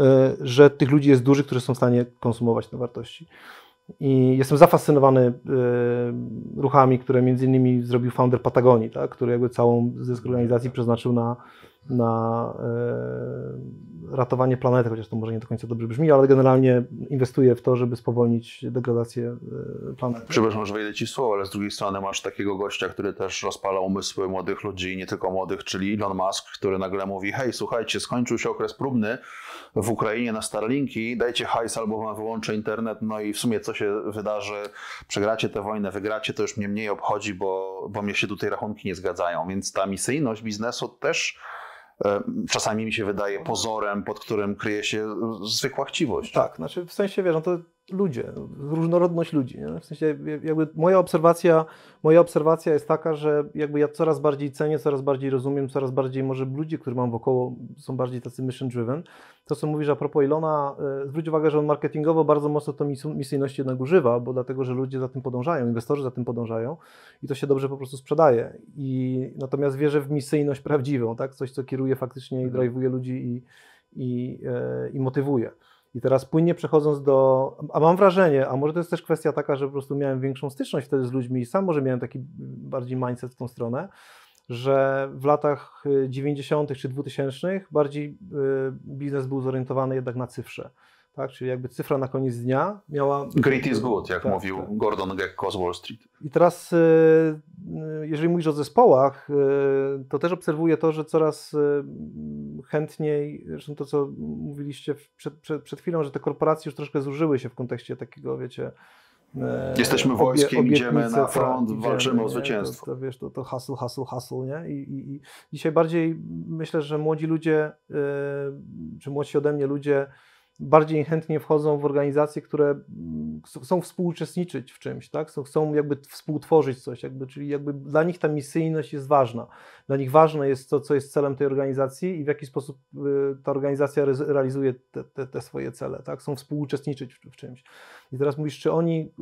y, że tych ludzi jest dużo, którzy są w stanie konsumować te wartości. I jestem zafascynowany y, ruchami, które między innymi zrobił founder Patagonii, tak, który jakby całą zysk organizacji przeznaczył na na e, ratowanie planety, chociaż to może nie do końca dobrze brzmi, ale generalnie inwestuje w to, żeby spowolnić degradację e, planety. Przepraszam, że wejdę Ci słowo, ale z drugiej strony masz takiego gościa, który też rozpala umysły młodych ludzi nie tylko młodych, czyli Elon Musk, który nagle mówi, hej, słuchajcie, skończył się okres próbny w Ukrainie na Starlinki, dajcie hajs albo wam wyłączę internet, no i w sumie co się wydarzy, przegracie tę wojnę, wygracie, to już mnie mniej obchodzi, bo, bo mnie się tutaj rachunki nie zgadzają, więc ta misyjność biznesu też E, czasami mi się wydaje pozorem, pod którym kryje się zwykła chciwość. Tak, znaczy w sensie, wiesz, no to ludzie, różnorodność ludzi. Nie? W sensie jakby moja obserwacja, moja obserwacja jest taka, że jakby ja coraz bardziej cenię, coraz bardziej rozumiem, coraz bardziej może ludzie, którzy mam wokoło są bardziej tacy mission driven. To co mówisz a propos Ilona, e, zwróć uwagę, że on marketingowo bardzo mocno to misyjności jednak używa, bo dlatego, że ludzie za tym podążają, inwestorzy za tym podążają i to się dobrze po prostu sprzedaje. I natomiast wierzę w misyjność prawdziwą, tak? Coś co kieruje faktycznie i mhm. drive'uje ludzi i, i, e, i motywuje. I teraz płynnie przechodząc do. A mam wrażenie, a może to jest też kwestia taka, że po prostu miałem większą styczność wtedy z ludźmi i sam może miałem taki bardziej mindset w tą stronę, że w latach 90. Y, czy 2000 bardziej y, biznes był zorientowany jednak na cyfrze tak? Czyli jakby cyfra na koniec dnia miała... Great is good, jak tak, mówił tak. Gordon Gekko z Wall Street. I teraz, y, y, jeżeli mówisz o zespołach, y, to też obserwuję to, że coraz chętniej, zresztą to, co mówiliście przed, przed, przed chwilą, że te korporacje już troszkę zużyły się w kontekście takiego, wiecie... E, Jesteśmy obie, wojskiem, idziemy na tak, front, walczymy idziemy, o zwycięstwo. Nie, to, to, wiesz, to, to hustle, hustle, hustle, nie? I, i, I dzisiaj bardziej myślę, że młodzi ludzie, czy młodsi ode mnie ludzie bardziej chętnie wchodzą w organizacje, które mm, chcą współuczestniczyć w czymś, tak? chcą jakby współtworzyć coś, jakby, czyli jakby dla nich ta misyjność jest ważna. Dla nich ważne jest to, co jest celem tej organizacji i w jaki sposób y, ta organizacja realizuje te, te, te swoje cele, tak? chcą współuczestniczyć w, w czymś. I teraz mówisz, czy oni,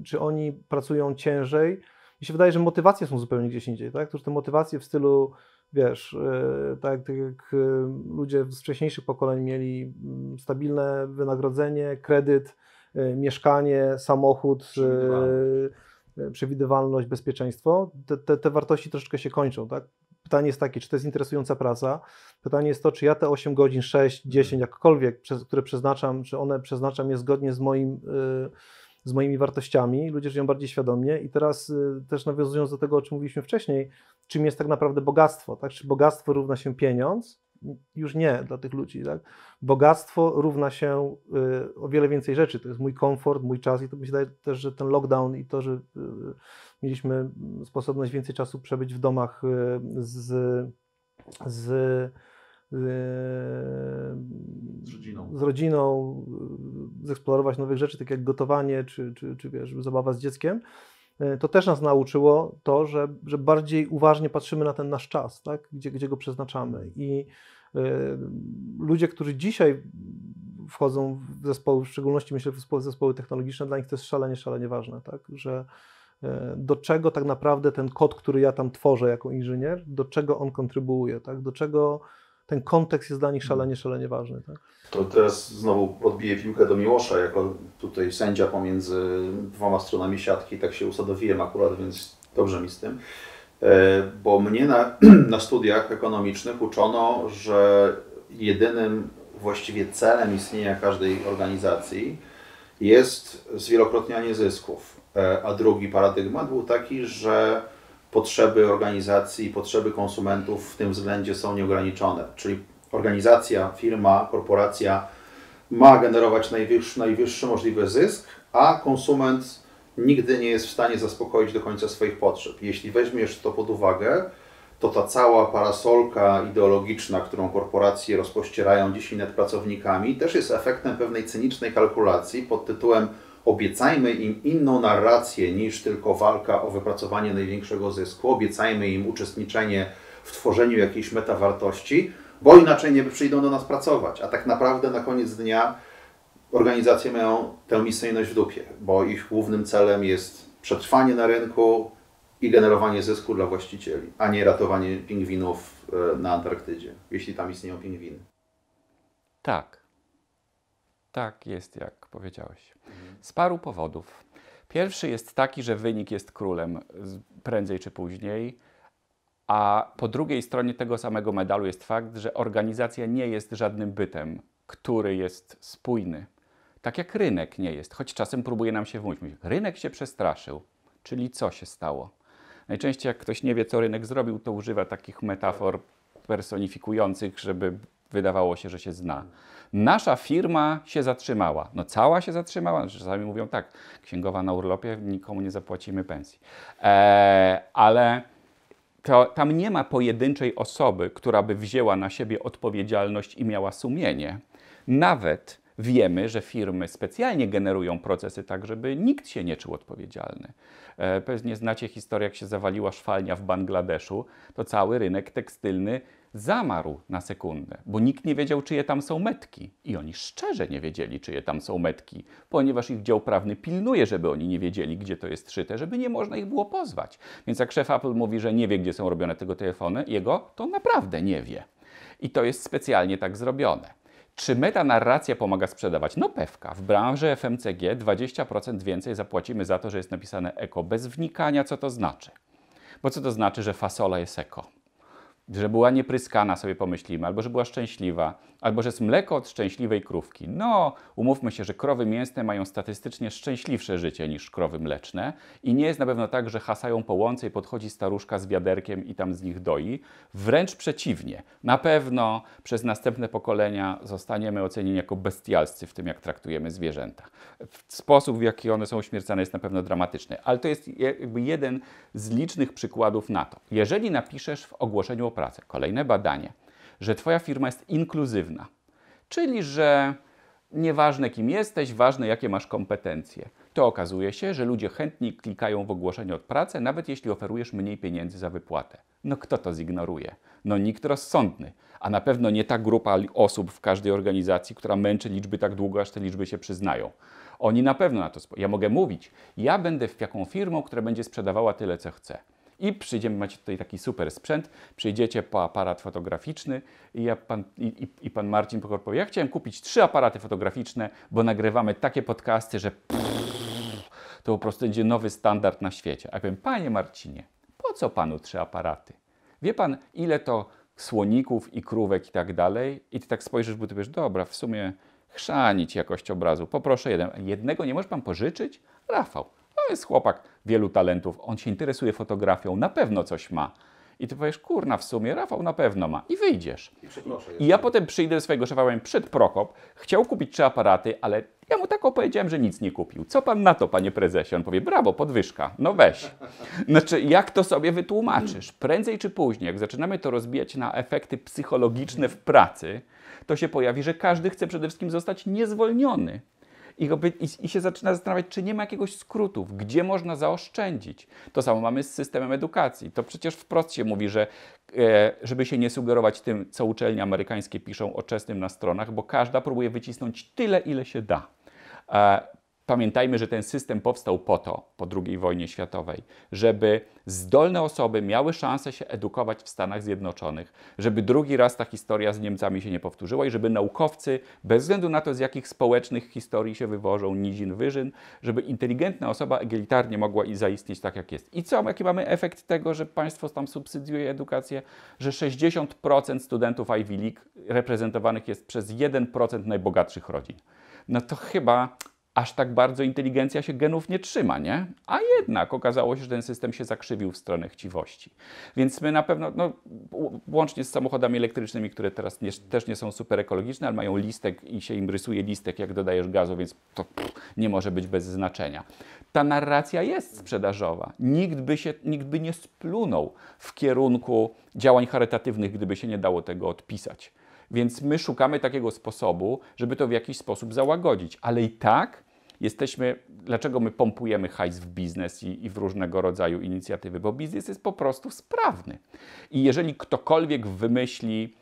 y, czy oni pracują ciężej? Mi się wydaje, że motywacje są zupełnie gdzieś indziej, tak? Którzy te motywacje w stylu wiesz, y, tak, tak, jak y, ludzie z wcześniejszych pokoleń mieli mm, stabilne wynagrodzenie, kredyt, y, mieszkanie, samochód, przewidywalność, przewidywalność bezpieczeństwo, te, te, te, wartości troszeczkę się kończą, tak? Pytanie jest takie, czy to jest interesująca praca? Pytanie jest to, czy ja te 8 godzin, 6, 10, mhm. jakkolwiek, które przeznaczam, czy one przeznaczam je zgodnie z moim z moimi wartościami, ludzie żyją bardziej świadomie i teraz y, też nawiązując do tego, o czym mówiliśmy wcześniej, czym jest tak naprawdę bogactwo, tak? Czy bogactwo równa się pieniądz? Już nie dla tych ludzi, tak? Bogactwo równa się y, o wiele więcej rzeczy. To jest mój komfort, mój czas i to mi się daje też, że ten lockdown i to, że y, mieliśmy sposobność więcej czasu przebyć w domach z, z z yy, rodziną. z rodziną, yy, zeksplorować nowych rzeczy, tak jak gotowanie, czy, czy, czy wiesz, zabawa z dzieckiem, yy, to też nas nauczyło to, że, że bardziej uważnie patrzymy na ten nasz czas, tak? gdzie, gdzie go przeznaczamy. I y, ludzie, którzy dzisiaj wchodzą w zespoły, w szczególności myślę w zespoły technologiczne, dla nich to jest szalenie, szalenie ważne, tak? że do czego tak naprawdę ten kod, który ja tam tworzę jako inżynier, do czego on kontrybuuje, tak? do czego ten kontekst jest dla nich no. szalenie, szalenie ważny. Tak? To teraz znowu odbiję piłkę do Miłosza, jako tutaj sędzia pomiędzy dwoma stronami siatki, tak się usadowiłem akurat, więc dobrze mi z tym. E, bo mnie na, (clears throat) na studiach ekonomicznych uczono, że jedynym właściwie celem istnienia każdej organizacji jest zwielokrotnianie zysków. E, a drugi paradygmat był taki, że potrzeby organizacji potrzeby konsumentów w tym względzie są nieograniczone. Czyli organizacja, firma, korporacja ma generować najwyższy, najwyższy możliwy zysk, a konsument nigdy nie jest w stanie zaspokoić do końca swoich potrzeb. Jeśli weźmiesz to pod uwagę, to ta cała parasolka ideologiczna, którą korporacje rozpościerają dzisiaj nad pracownikami, też jest efektem pewnej cynicznej kalkulacji pod tytułem Obiecajmy im inną narrację niż tylko walka o wypracowanie największego zysku. Obiecajmy im uczestniczenie w tworzeniu jakiejś metawartości, bo inaczej nie przyjdą do nas pracować. A tak naprawdę na koniec dnia organizacje mają tę misyjność w dupie, bo ich głównym celem jest przetrwanie na rynku i generowanie zysku dla właścicieli, a nie ratowanie pingwinów e, na Antarktydzie, jeśli tam istnieją pingwiny. Tak. Tak jest jak powiedziałeś. Z paru powodów. Pierwszy jest taki, że wynik jest królem prędzej czy później, a po drugiej stronie tego samego medalu jest fakt, że organizacja nie jest żadnym bytem, który jest spójny. Tak jak rynek nie jest, choć czasem próbuje nam się wmówić. rynek się przestraszył, czyli co się stało? Najczęściej jak ktoś nie wie, co rynek zrobił, to używa takich metafor personifikujących, żeby wydawało się, że się zna nasza firma się zatrzymała. No cała się zatrzymała, znaczy, czasami mówią tak, księgowa na urlopie, nikomu nie zapłacimy pensji. E, ale to, tam nie ma pojedynczej osoby, która by wzięła na siebie odpowiedzialność i miała sumienie. Nawet Wiemy, że firmy specjalnie generują procesy tak, żeby nikt się nie czuł odpowiedzialny. E, pewnie znacie historię, jak się zawaliła szwalnia w Bangladeszu, to cały rynek tekstylny zamarł na sekundę, bo nikt nie wiedział, czyje tam są metki. I oni szczerze nie wiedzieli, czyje tam są metki, ponieważ ich dział prawny pilnuje, żeby oni nie wiedzieli, gdzie to jest szyte, żeby nie można ich było pozwać. Więc jak szef Apple mówi, że nie wie, gdzie są robione tego telefony, jego to naprawdę nie wie. I to jest specjalnie tak zrobione. Czy metanarracja pomaga sprzedawać? No pewka. W branży FMCG 20% więcej zapłacimy za to, że jest napisane eko, bez wnikania, co to znaczy. Bo co to znaczy, że fasola jest eko? że była niepryskana, sobie pomyślimy, albo że była szczęśliwa, albo że jest mleko od szczęśliwej krówki. No, umówmy się, że krowy mięsne mają statystycznie szczęśliwsze życie niż krowy mleczne i nie jest na pewno tak, że hasają po łące i podchodzi staruszka z wiaderkiem i tam z nich doi. Wręcz przeciwnie. Na pewno przez następne pokolenia zostaniemy ocenieni jako bestialscy w tym, jak traktujemy zwierzęta. Sposób, w jaki one są uśmiercane jest na pewno dramatyczny, ale to jest jakby jeden z licznych przykładów na to. Jeżeli napiszesz w ogłoszeniu pracę. Kolejne badanie, że Twoja firma jest inkluzywna, czyli że nieważne kim jesteś, ważne jakie masz kompetencje. To okazuje się, że ludzie chętnie klikają w ogłoszenie od pracy, nawet jeśli oferujesz mniej pieniędzy za wypłatę. No kto to zignoruje? No nikt rozsądny, a na pewno nie ta grupa osób w każdej organizacji, która męczy liczby tak długo, aż te liczby się przyznają. Oni na pewno na to. Ja mogę mówić, ja będę jaką firmą, która będzie sprzedawała tyle, co chce. I przyjdziemy, macie tutaj taki super sprzęt, przyjdziecie po aparat fotograficzny i, ja pan, i, i pan Marcin Pokor powie, ja chciałem kupić trzy aparaty fotograficzne, bo nagrywamy takie podcasty, że pff, to po prostu będzie nowy standard na świecie. A ja powiem, panie Marcinie, po co panu trzy aparaty? Wie pan, ile to słoników i krówek i tak dalej? I ty tak spojrzysz, bo ty wiesz, dobra, w sumie chrzanić jakość obrazu, poproszę jeden. Jednego nie możesz pan pożyczyć? Rafał, to jest chłopak, wielu talentów. On się interesuje fotografią, na pewno coś ma. I ty powiesz, kurna, w sumie Rafał na pewno ma. I wyjdziesz. I, ja potem przyjdę do swojego szefa, przed Prokop, chciał kupić trzy aparaty, ale ja mu tak opowiedziałem, że nic nie kupił. Co pan na to, panie prezesie? On powie, brawo, podwyżka. No weź. (laughs) Znaczy, jak to sobie wytłumaczysz? Prędzej czy później, jak zaczynamy to rozbijać na efekty psychologiczne w pracy, to się pojawi, że każdy chce przede wszystkim zostać niezwolniony i, i, się zaczyna zastanawiać, czy nie ma jakiegoś skrótów, gdzie można zaoszczędzić. To samo mamy z systemem edukacji. To przecież wprost się mówi, że e, żeby się nie sugerować tym, co uczelnie amerykańskie piszą o czesnym na stronach, bo każda próbuje wycisnąć tyle, ile się da. E, Pamiętajmy, że ten system powstał po to, po II wojnie światowej, żeby zdolne osoby miały szansę się edukować w Stanach Zjednoczonych, żeby drugi raz ta historia z Niemcami się nie powtórzyła i żeby naukowcy, bez względu na to, z jakich społecznych historii się wywożą nizin, wyżyn, żeby inteligentna osoba egalitarnie mogła i zaistnieć tak, jak jest. I co, jaki mamy efekt tego, że państwo tam subsydiuje edukację? Że 60% studentów Ivy League reprezentowanych jest przez 1% najbogatszych rodzin. No to chyba aż tak bardzo inteligencja się genów nie trzyma, nie? A jednak okazało się, że ten system się zakrzywił w stronę chciwości. Więc my na pewno, no, łącznie z samochodami elektrycznymi, które teraz nie, też nie są super ekologiczne, ale mają listek i się im rysuje listek, jak dodajesz gazu, więc to pff, nie może być bez znaczenia. Ta narracja jest sprzedażowa. Nikt by, się, nikt by nie splunął w kierunku działań charytatywnych, gdyby się nie dało tego odpisać. Więc my szukamy takiego sposobu, żeby to w jakiś sposób załagodzić. Ale i tak jesteśmy, dlaczego my pompujemy hajs w biznes i, i, w różnego rodzaju inicjatywy? Bo biznes jest po prostu sprawny. I jeżeli ktokolwiek wymyśli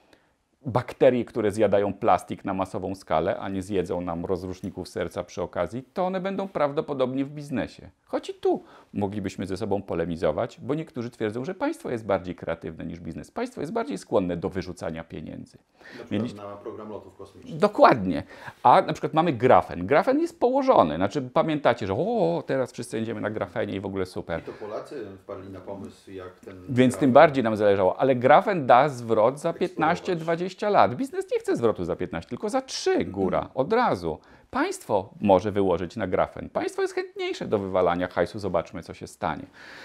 bakterii, które zjadają plastik na masową skalę, a nie zjedzą nam rozruszników serca przy okazji, to one będą prawdopodobnie w biznesie. Choć i tu moglibyśmy ze sobą polemizować, bo niektórzy twierdzą, że państwo jest bardziej kreatywne niż biznes. Państwo jest bardziej skłonne do wyrzucania pieniędzy. Na Mieli... na program lotów kosmicznych. Dokładnie. A na przykład mamy grafen. Grafen jest położony. Znaczy pamiętacie, że o, teraz wszyscy będziemy na grafenie i w ogóle super. I to Polacy wpadli na pomysł, jak ten... Więc grafen... tym bardziej nam zależało. Ale grafen da zwrot za 15-20 20 lat. Biznes nie chce zwrotu za 15, tylko za 3 góra, mhm. od razu. Państwo może wyłożyć na grafen. Państwo jest chętniejsze do wywalania hajsu, zobaczmy co się stanie.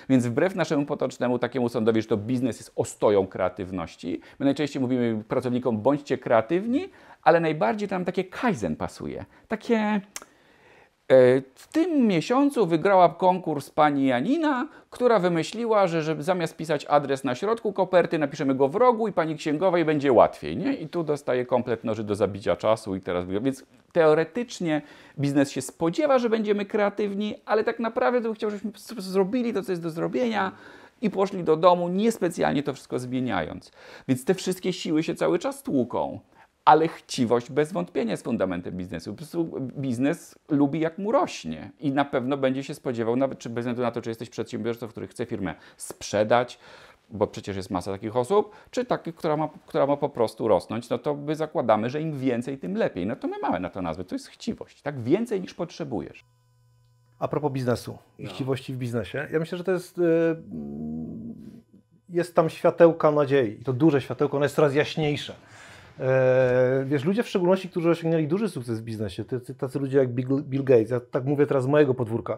Więc wbrew naszemu potocznemu takiemu sądowi, że to biznes jest ostoją kreatywności, my najczęściej mówimy pracownikom bądźcie kreatywni, ale najbardziej tam takie kaizen pasuje. Takie E, w tym miesiącu wygrała konkurs pani Janina, która wymyśliła, że, zamiast pisać adres na środku koperty, napiszemy go w rogu i pani księgowej będzie łatwiej. Nie? I tu dostaje komplet noży do zabicia czasu i teraz. Więc teoretycznie biznes się spodziewa, że będziemy kreatywni, ale tak naprawdę to chciał, żebyśmy zrobili to, co jest do zrobienia i poszli do domu, niespecjalnie to wszystko zmieniając. Więc te wszystkie siły się cały czas tłuką ale chciwość bez wątpienia jest fundamentem biznesu. Po prostu biznes lubi, jak mu rośnie i na pewno będzie się spodziewał, nawet czy bez względu na to, czy jesteś przedsiębiorcą, który chce firmę sprzedać, bo przecież jest masa takich osób, czy takich, która ma, która ma po prostu rosnąć, no to my zakładamy, że im więcej, tym lepiej. No to my mamy na to nazwę, to jest chciwość, tak? Więcej niż potrzebujesz. A propos biznesu no. chciwości w biznesie, ja myślę, że to jest... Yy, jest tam światełka nadziei, I to duże światełko, ono jest coraz jaśniejsze E, wiesz, ludzie w szczególności, którzy osiągnęli duży sukces w biznesie, tacy ludzie jak Bill Gates, ja tak mówię teraz z mojego podwórka,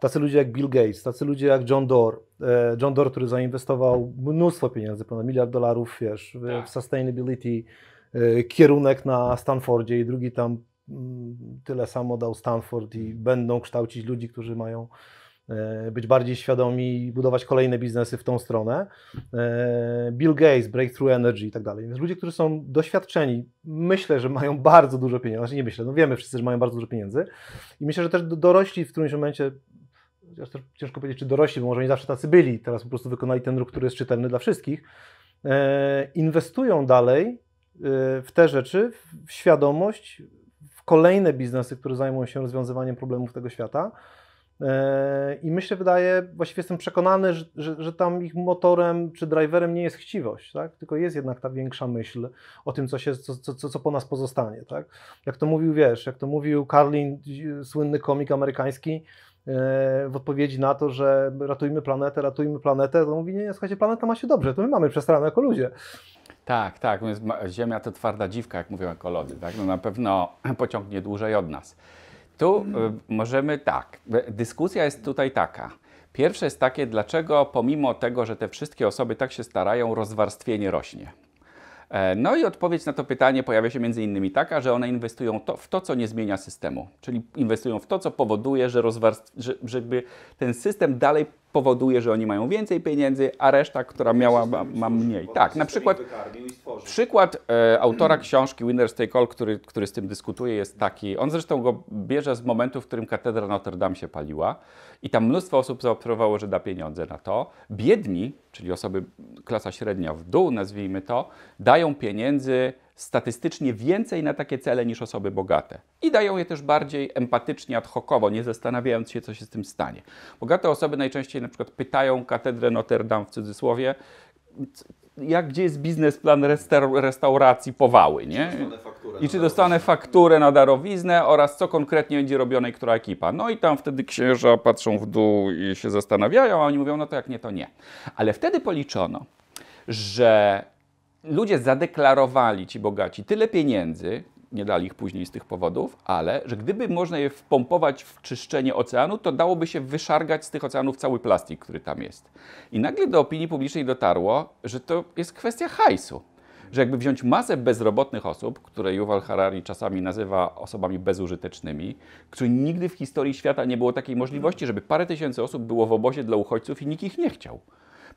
tacy ludzie jak Bill Gates, tacy ludzie jak John Doerr, e, John Doerr, który zainwestował mnóstwo pieniędzy, ponad miliard dolarów, wiesz, w tak. sustainability, e, kierunek na Stanfordzie i drugi tam mm, tyle samo dał Stanford i będą kształcić ludzi, którzy mają E, być bardziej świadomi i budować kolejne biznesy w tą stronę. E, Bill Gates, Breakthrough Energy i tak dalej. Więc ludzie, którzy są doświadczeni, myślę, że mają bardzo dużo pieniędzy. Znaczy nie myślę, no wiemy wszyscy, że mają bardzo dużo pieniędzy. I myślę, że też dorośli w którymś momencie, ciężko powiedzieć, czy dorośli, bo może nie zawsze tacy byli, teraz po prostu wykonali ten ruch, który jest czytelny dla wszystkich, e, inwestują dalej w te rzeczy, w świadomość, w kolejne biznesy, które zajmą się rozwiązywaniem problemów tego świata. E, I myślę, wydaje, właściwie jestem przekonany, że, że, że, tam ich motorem czy driverem nie jest chciwość, tak? tylko jest jednak ta większa myśl o tym, co, się, co, co, co po nas pozostanie. Tak? Jak to mówił, wiesz, jak to mówił Carlin, słynny komik amerykański, e, w odpowiedzi na to, że ratujmy planetę, ratujmy planetę, to mówi, nie, nie słuchajcie, planeta ma się dobrze, to my mamy przestranę jako ludzie. Tak, tak, ziemia to twarda dziwka, jak mówią ekolodzy, tak? No na pewno (clears throat) pociągnie dłużej od nas. Tu y, możemy tak. Dyskusja jest tutaj taka. Pierwsze jest takie, dlaczego pomimo tego, że te wszystkie osoby tak się starają, rozwarstwienie rośnie. E, no i odpowiedź na to pytanie pojawia się między innymi taka, że one inwestują to, w to, co nie zmienia systemu, czyli inwestują w to, co powoduje, że, rozwarstw- że ten system dalej powoduje, że oni mają więcej pieniędzy, a reszta, która miała, ma, ma mniej. Tak, na przykład przykład e, autora książki Winners Take All, który, który z tym dyskutuje, jest taki, on zresztą go bierze z momentu, w którym katedra Notre Dame się paliła i tam mnóstwo osób zaobserwowało, że da pieniądze na to. Biedni, czyli osoby, klasa średnia w dół, nazwijmy to, dają pieniędzy statystycznie więcej na takie cele niż osoby bogate. I dają je też bardziej empatycznie, ad hocowo, nie zastanawiając się, co się z tym stanie. Bogate osoby najczęściej na przykład pytają katedrę Notre Dame w cudzysłowie, jak gdzie jest biznesplan restauracji powały, nie? I czy dostanę fakturę na darowiznę oraz co konkretnie będzie robione i która ekipa. No i tam wtedy księża patrzą w dół i się zastanawiają, a oni mówią, no to jak nie, to nie. Ale wtedy policzono, że ludzie zadeklarowali, ci bogaci, tyle pieniędzy, nie dali ich później z tych powodów, ale że gdyby można je wpompować w czyszczenie oceanu, to dałoby się wyszargać z tych oceanów cały plastik, który tam jest. I nagle do opinii publicznej dotarło, że to jest kwestia hajsu. Że jakby wziąć masę bezrobotnych osób, które Yuval Harari czasami nazywa osobami bezużytecznymi, które nigdy w historii świata nie było takiej możliwości, żeby parę tysięcy osób było w obozie dla uchodźców i nikt ich nie chciał.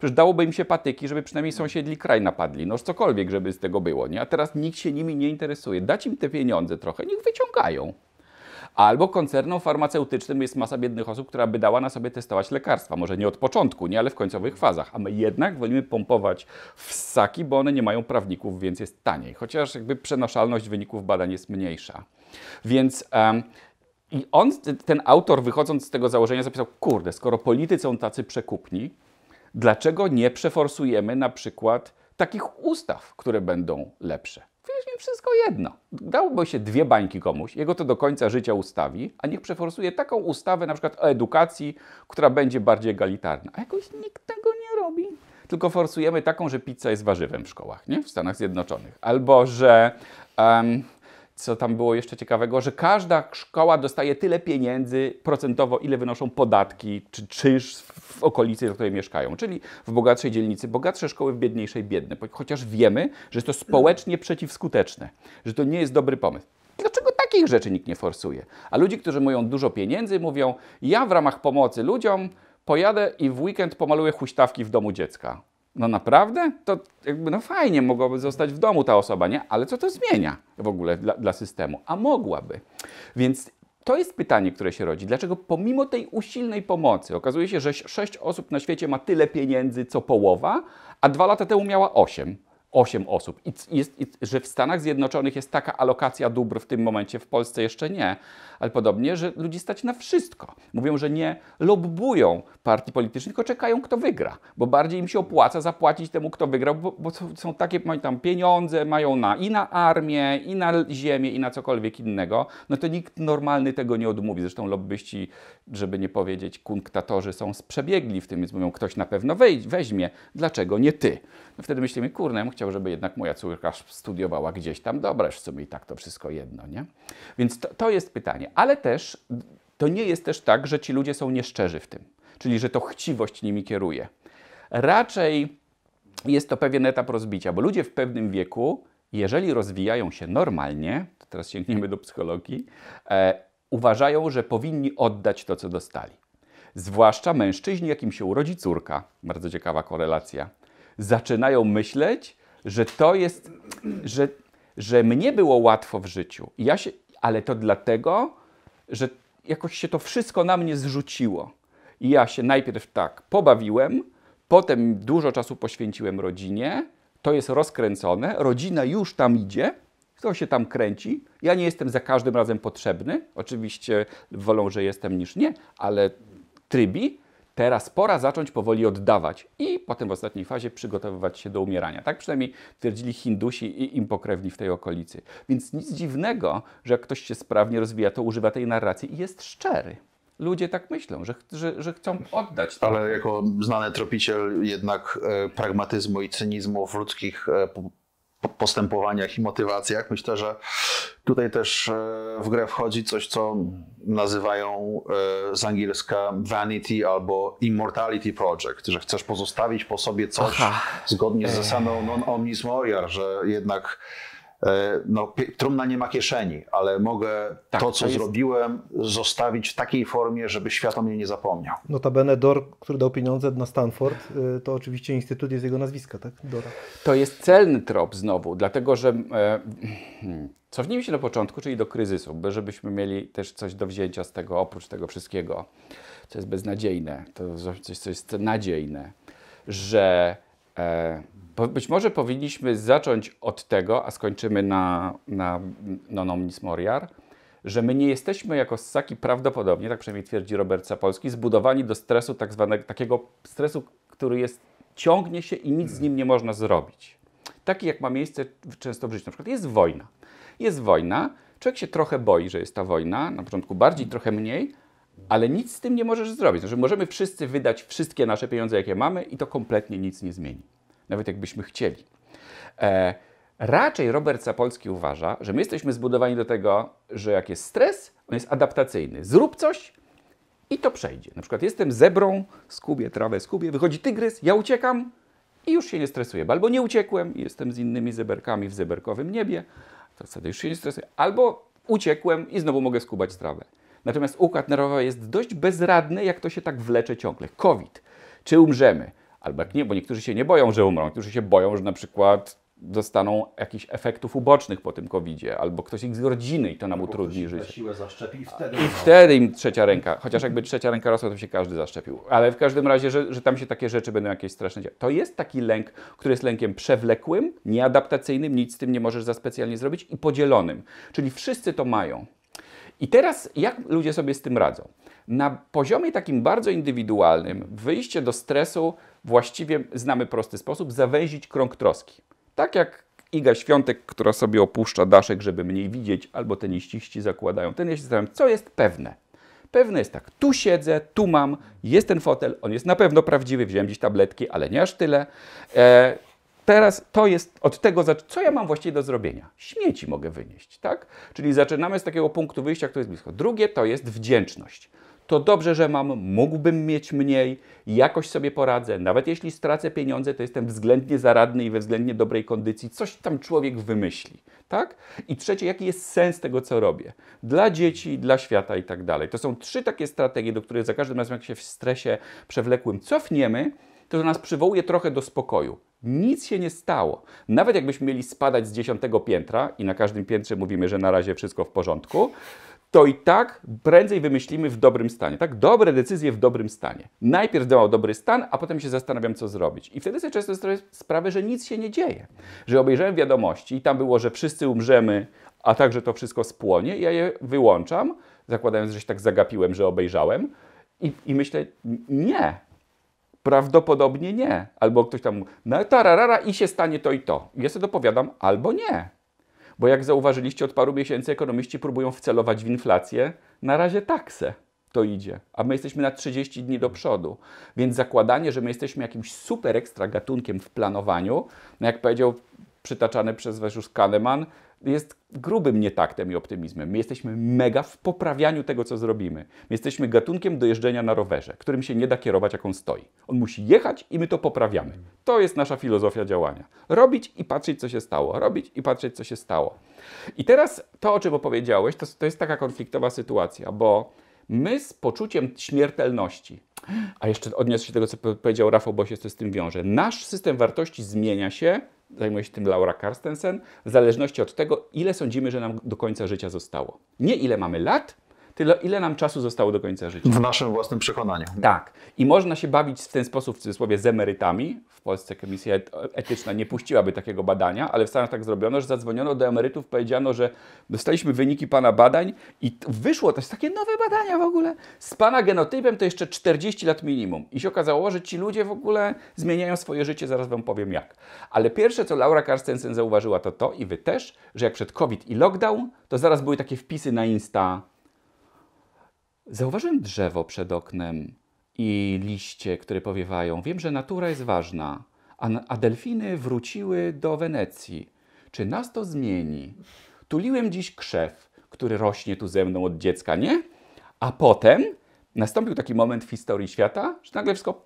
Przecież dałoby im się patyki, żeby przynajmniej sąsiedli kraj napadli. No cokolwiek, żeby z tego było, nie? A teraz nikt się nimi nie interesuje. Dać im te pieniądze trochę, niech wyciągają. Albo koncernom farmaceutycznym jest masa biednych osób, która by dała na sobie testować lekarstwa. Może nie od początku, nie, ale w końcowych fazach. A my jednak wolimy pompować w ssaki, bo one nie mają prawników, więc jest taniej. Chociaż jakby przenoszalność wyników badań jest mniejsza. Więc... Um, i on, ten autor, wychodząc z tego założenia, zapisał: Kurde, skoro politycy są tacy przekupni, Dlaczego nie przeforsujemy na przykład takich ustaw, które będą lepsze? Przecież wszystko jedno. Dałoby się dwie bańki komuś, jego to do końca życia ustawi, a niech przeforsuje taką ustawę na przykład o edukacji, która będzie bardziej egalitarna. A jakoś nikt tego nie robi tylko forsujemy taką, że pizza jest warzywem w szkołach, nie? W Stanach Zjednoczonych. Albo, że um, co tam było jeszcze ciekawego, że każda szkoła dostaje tyle pieniędzy procentowo, ile wynoszą podatki czy czynsz w okolicy, w której mieszkają. Czyli w bogatszej dzielnicy bogatsze szkoły, w biedniejszej biedne. Chociaż wiemy, że to społecznie przeciwskuteczne, że to nie jest dobry pomysł. Dlaczego takich rzeczy nikt nie forsuje? A ludzie, którzy mają dużo pieniędzy, mówią: Ja w ramach pomocy ludziom pojadę i w weekend pomaluję huśtawki w domu dziecka no naprawdę? To jakby no fajnie, mogłaby zostać w domu ta osoba, nie? Ale co to zmienia w ogóle dla, dla systemu? A mogłaby. Więc to jest pytanie, które się rodzi. Dlaczego pomimo tej usilnej pomocy okazuje się, że sześć osób na świecie ma tyle pieniędzy co połowa, a dwa lata temu miała osiem? 8 osób. I jest, i, że w Stanach Zjednoczonych jest taka alokacja dóbr w tym momencie, w Polsce jeszcze nie, ale podobnie, że ludzi stać na wszystko. Mówią, że nie lobbują partii politycznych, tylko czekają, kto wygra, bo bardziej im się opłaca zapłacić temu, kto wygrał, bo, bo są takie, mają tam pieniądze, mają na, i na armię, i na ziemię, i na cokolwiek innego. No to nikt normalny tego nie odmówi. Zresztą lobbyści, żeby nie powiedzieć, kunktatorzy są sprzebiegli w tym, więc mówią, ktoś na pewno weźmie, dlaczego nie ty? No wtedy myślimy, kurde, ja chciał, żeby jednak moja córka studiowała gdzieś tam. Dobre, w sumie i tak to wszystko jedno, nie? Więc to, to jest pytanie. Ale też to nie jest też tak, że ci ludzie są nieszczerzy w tym. Czyli, że to chciwość nimi kieruje. Raczej jest to pewien etap rozbicia, bo ludzie w pewnym wieku, jeżeli rozwijają się normalnie, to teraz sięgniemy do psychologii, e, uważają, że powinni oddać to, co dostali. Zwłaszcza mężczyźni, jakim się urodzi córka, bardzo ciekawa korelacja, zaczynają myśleć, że to jest, że, że mnie było łatwo w życiu. ja się, ale to dlatego, że jakoś się to wszystko na mnie zrzuciło. I ja się najpierw tak pobawiłem, potem dużo czasu poświęciłem rodzinie, to jest rozkręcone, rodzina już tam idzie, to się tam kręci. Ja nie jestem za każdym razem potrzebny. Oczywiście wolą, że jestem niż nie, ale trybi teraz pora zacząć powoli oddawać i potem w ostatniej fazie przygotowywać się do umierania. Tak przynajmniej twierdzili Hindusi i im pokrewni w tej okolicy. Więc nic dziwnego, że jak ktoś się sprawnie rozwija, to używa tej narracji i jest szczery ludzie tak myślą, że, że, że chcą oddać. To. Ale jako znany tropiciel jednak e, pragmatyzmu i cynizmu w ludzkich e, postępowaniach i motywacjach. Myślę, że tutaj też e, w grę wchodzi coś, co nazywają e, z angielska vanity albo immortality project, że chcesz pozostawić po sobie coś Aha. zgodnie z zasadą non omnis moriar, że jednak E, no, trumna nie ma kieszeni, ale mogę tak, to, co to jest... zrobiłem, zostawić w takiej formie, żeby świat o mnie nie zapomniał. Notabene Dor, który dał pieniądze na Stanford, e, to oczywiście instytut jest jego nazwiska, tak? Dora. To jest celny trop znowu, dlatego że e, (clears throat) cofnijmy się do początku, czyli do kryzysu, by żebyśmy mieli też coś do wzięcia z tego, oprócz tego wszystkiego, co jest beznadziejne, to coś, co jest nadziejne, że być może powinniśmy zacząć od tego, a skończymy na, na nonomnis moriar, że my nie jesteśmy jako ssaki prawdopodobnie, tak przynajmniej twierdzi Robert Sapolski, zbudowani do stresu, tak zwanego takiego stresu, który jest, ciągnie się i nic z nim nie można zrobić. Taki jak ma miejsce często w życiu. Na przykład jest wojna. Jest wojna, człowiek się trochę boi, że jest ta wojna, na początku bardziej, trochę mniej, ale nic z tym nie możesz zrobić. Znaczy, możemy wszyscy wydać wszystkie nasze pieniądze, jakie mamy i to kompletnie nic nie zmieni nawet jakbyśmy chcieli. E, raczej Robert Sapolski uważa, że my jesteśmy zbudowani do tego, że jak jest stres, on jest adaptacyjny. Zrób coś i to przejdzie. Na przykład jestem zebrą, skubię trawę, skubię, wychodzi tygrys, ja uciekam i już się nie stresuję. Albo nie uciekłem i jestem z innymi zeberkami w zeberkowym niebie, to wtedy już się nie stresuję. Albo uciekłem i znowu mogę skubać trawę. Natomiast układ nerwowy jest dość bezradny, jak to się tak wlecze ciągle. COVID. Czy umrzemy? albo jak nie, bo niektórzy się nie boją, że umrą, niektórzy się boją, że na przykład dostaną jakichś efektów ubocznych po tym COVID-ie, albo ktoś ich z rodziny i to nam utrudni życie. siłę zaszczepi i wtedy... I wtedy im trzecia ręka, chociaż jakby trzecia ręka rosła, to się każdy zaszczepił. Ale w każdym razie, że, że tam się takie rzeczy będą jakieś straszne To jest taki lęk, który jest lękiem przewlekłym, nieadaptacyjnym, nic z tym nie możesz za specjalnie zrobić i podzielonym. Czyli wszyscy to mają. I teraz jak ludzie sobie z tym radzą? Na poziomie takim bardzo indywidualnym, wyjście do stresu właściwie znamy prosty sposób zawęzić krąg troski. Tak jak Iga Świątek, która sobie opuszcza daszek, żeby mniej widzieć, albo tenisiści zakładają. Ten ja się zastanawiam, co jest pewne. Pewne jest tak, tu siedzę, tu mam, jest ten fotel, on jest na pewno prawdziwy, wziąłem dziś tabletki, ale nie aż tyle. E, Teraz to jest od tego, co ja mam właściwie do zrobienia. Śmieci mogę wynieść, tak? Czyli zaczynamy z takiego punktu wyjścia, który jest blisko. Drugie to jest wdzięczność. To dobrze, że mam, mógłbym mieć mniej, jakoś sobie poradzę. Nawet jeśli stracę pieniądze, to jestem względnie zaradny i we względnie dobrej kondycji. Coś tam człowiek wymyśli, tak? I trzecie, jaki jest sens tego, co robię? Dla dzieci, dla świata i tak dalej. To są trzy takie strategie, do których za każdym razem, jak się w stresie przewlekłym cofniemy, to nas przywołuje trochę do spokoju. Nic się nie stało. Nawet jakbyśmy mieli spadać z dziesiątego piętra i na każdym piętrze mówimy, że na razie wszystko w porządku, to i tak prędzej wymyślimy w dobrym stanie. Tak, dobre decyzje w dobrym stanie. Najpierw działał dobry stan, a potem się zastanawiam, co zrobić. I wtedy sobie często zdaję sprawę, że nic się nie dzieje. Że obejrzałem wiadomości i tam było, że wszyscy umrzemy, a także to wszystko spłonie. Ja je wyłączam, zakładając, że się tak zagapiłem, że obejrzałem. I, i myślę, nie, Prawdopodobnie nie. Albo ktoś tam mówi, no tararara i się stanie to i to. Ja sobie dopowiadam, albo nie. Bo jak zauważyliście, od paru miesięcy ekonomiści próbują wcelować w inflację. Na razie taksę to idzie, a my jesteśmy na 30 dni do przodu. Więc zakładanie, że my jesteśmy jakimś super ekstra gatunkiem w planowaniu, no jak powiedział przytaczany przez Weszus Kahneman, jest grubym nietaktem i optymizmem. My jesteśmy mega w poprawianiu tego, co zrobimy. My jesteśmy gatunkiem dojeżdżenia na rowerze, którym się nie da kierować, jak on stoi. On musi jechać i my to poprawiamy. To jest nasza filozofia działania. Robić i patrzeć, co się stało. Robić i patrzeć, co się stało. I teraz to, o czym opowiedziałeś, to, to jest taka konfliktowa sytuacja, bo my z poczuciem śmiertelności, a jeszcze odniosę się do tego, co powiedział Rafał Bosiec, co z tym wiąże, nasz system wartości zmienia się zajmuje się tym Laura Carstensen, w zależności od tego, ile sądzimy, że nam do końca życia zostało. Nie ile mamy lat, tyle, ile nam czasu zostało do końca życia. W naszym własnym przekonaniu. Tak. I można się bawić w ten sposób, w cudzysłowie, z emerytami. W Polsce Komisja Etyczna nie puściłaby takiego badania, ale w Stanach tak zrobiono, że zadzwoniono do emerytów, powiedziano, że dostaliśmy wyniki Pana badań i wyszło, to jest takie nowe badania w ogóle, z Pana genotypem to jeszcze 40 lat minimum. I się okazało, że ci ludzie w ogóle zmieniają swoje życie, zaraz Wam powiem jak. Ale pierwsze, co Laura Karstensen zauważyła, to to i Wy też, że jak przed COVID i lockdown, to zaraz były takie wpisy na Insta, Zauważyłem drzewo przed oknem i liście, które powiewają. Wiem, że natura jest ważna, a, a delfiny wróciły do Wenecji. Czy nas to zmieni? Tuliłem dziś krzew, który rośnie tu ze mną od dziecka, nie? A potem nastąpił taki moment w historii świata, że nagle wszystko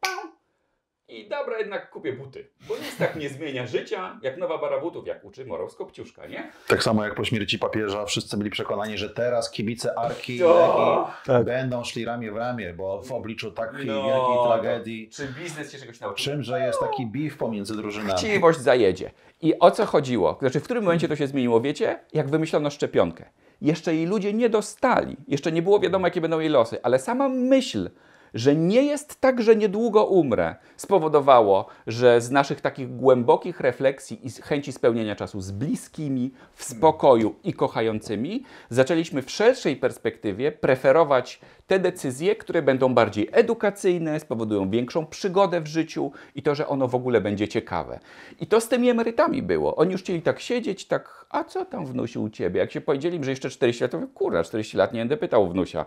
i dobra, jednak kupię buty. Bo nic tak nie zmienia życia, jak nowa bara butów, jak uczy Morowsko-Pciuszka, nie? Tak samo jak po śmierci papieża wszyscy byli przekonani, że teraz kibice Arki o, no, tak. będą szli ramię w ramię, bo w obliczu takiej no, wielkiej tragedii... Czy biznes się czegoś nauczył? Czymże jest taki beef pomiędzy drużynami? Chciwość zajedzie. I o co chodziło? Znaczy, w którym momencie to się zmieniło, wiecie? Jak wymyślono szczepionkę. Jeszcze jej ludzie nie dostali. Jeszcze nie było wiadomo, jakie będą jej losy. Ale sama myśl, że nie jest tak, że niedługo umrę, spowodowało, że z naszych takich głębokich refleksji i chęci spełnienia czasu z bliskimi, w spokoju i kochającymi, zaczęliśmy w szerszej perspektywie preferować te decyzje, które będą bardziej edukacyjne, spowodują większą przygodę w życiu i to, że ono w ogóle będzie ciekawe. I to z tymi emerytami było. Oni już chcieli tak siedzieć, tak, a co tam wnusił u ciebie? Jak się powiedzieli, że jeszcze 40 lat, to kurwa, 40 lat nie będę pytał wnusia.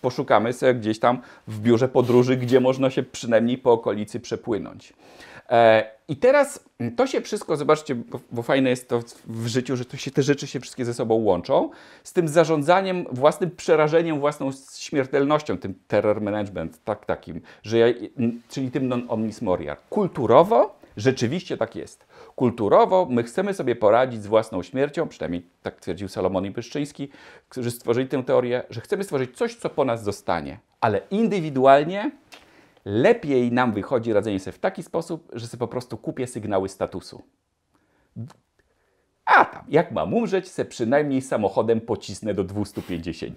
Poszukamy sobie gdzieś tam w biurze podróży, gdzie można się przynajmniej po okolicy przepłynąć. E, I teraz to się wszystko, zobaczcie, bo, fajne jest to w życiu, że to się, te rzeczy się wszystkie ze sobą łączą, z tym zarządzaniem własnym przerażeniem, własną śmiertelnością, tym terror management, tak takim, że ja, czyli tym non omnis moria. Kulturowo Rzeczywiście tak jest. Kulturowo my chcemy sobie poradzić z własną śmiercią, przynajmniej tak twierdził Salomon i Pyszczyński, którzy stworzyli tę teorię, że chcemy stworzyć coś, co po nas zostanie. Ale indywidualnie lepiej nam wychodzi radzenie sobie w taki sposób, że sobie po prostu kupię sygnały statusu. A tam, jak mam umrzeć, se przynajmniej samochodem pocisnę do 250.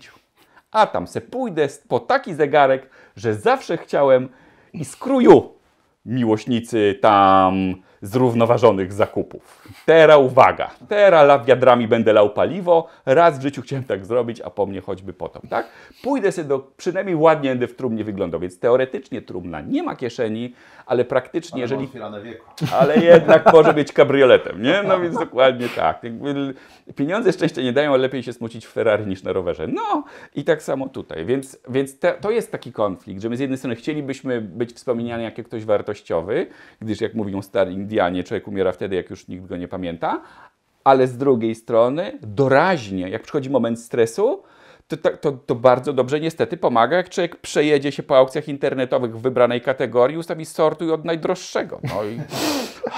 A tam se pójdę po taki zegarek, że zawsze chciałem i skróju miłośnicy tam zrównoważonych zakupów. Teraz uwaga, teraz la wiadrami będę lał paliwo, raz w życiu chciałem tak zrobić, a po mnie choćby potem, tak? Pójdę sobie do, przynajmniej ładnie będę w trumnie wyglądał, więc teoretycznie trumna nie ma kieszeni, ale praktycznie, ale jeżeli... Ale jednak (laughs) może być kabrioletem, nie? No więc dokładnie tak. pieniądze szczęście nie dają, ale lepiej się smucić w Ferrari niż na rowerze. No i tak samo tutaj, więc, więc te, to jest taki konflikt, że my z jednej strony chcielibyśmy być wspomniani jako ktoś wartościowy, gdyż jak mówią stari meridianie. Człowiek umiera wtedy, jak już nikt go nie pamięta. Ale z drugiej strony, doraźnie, jak przychodzi moment stresu, to, to, to, bardzo dobrze niestety pomaga, jak człowiek przejedzie się po aukcjach internetowych w wybranej kategorii, ustawi sortuj od najdroższego. No i,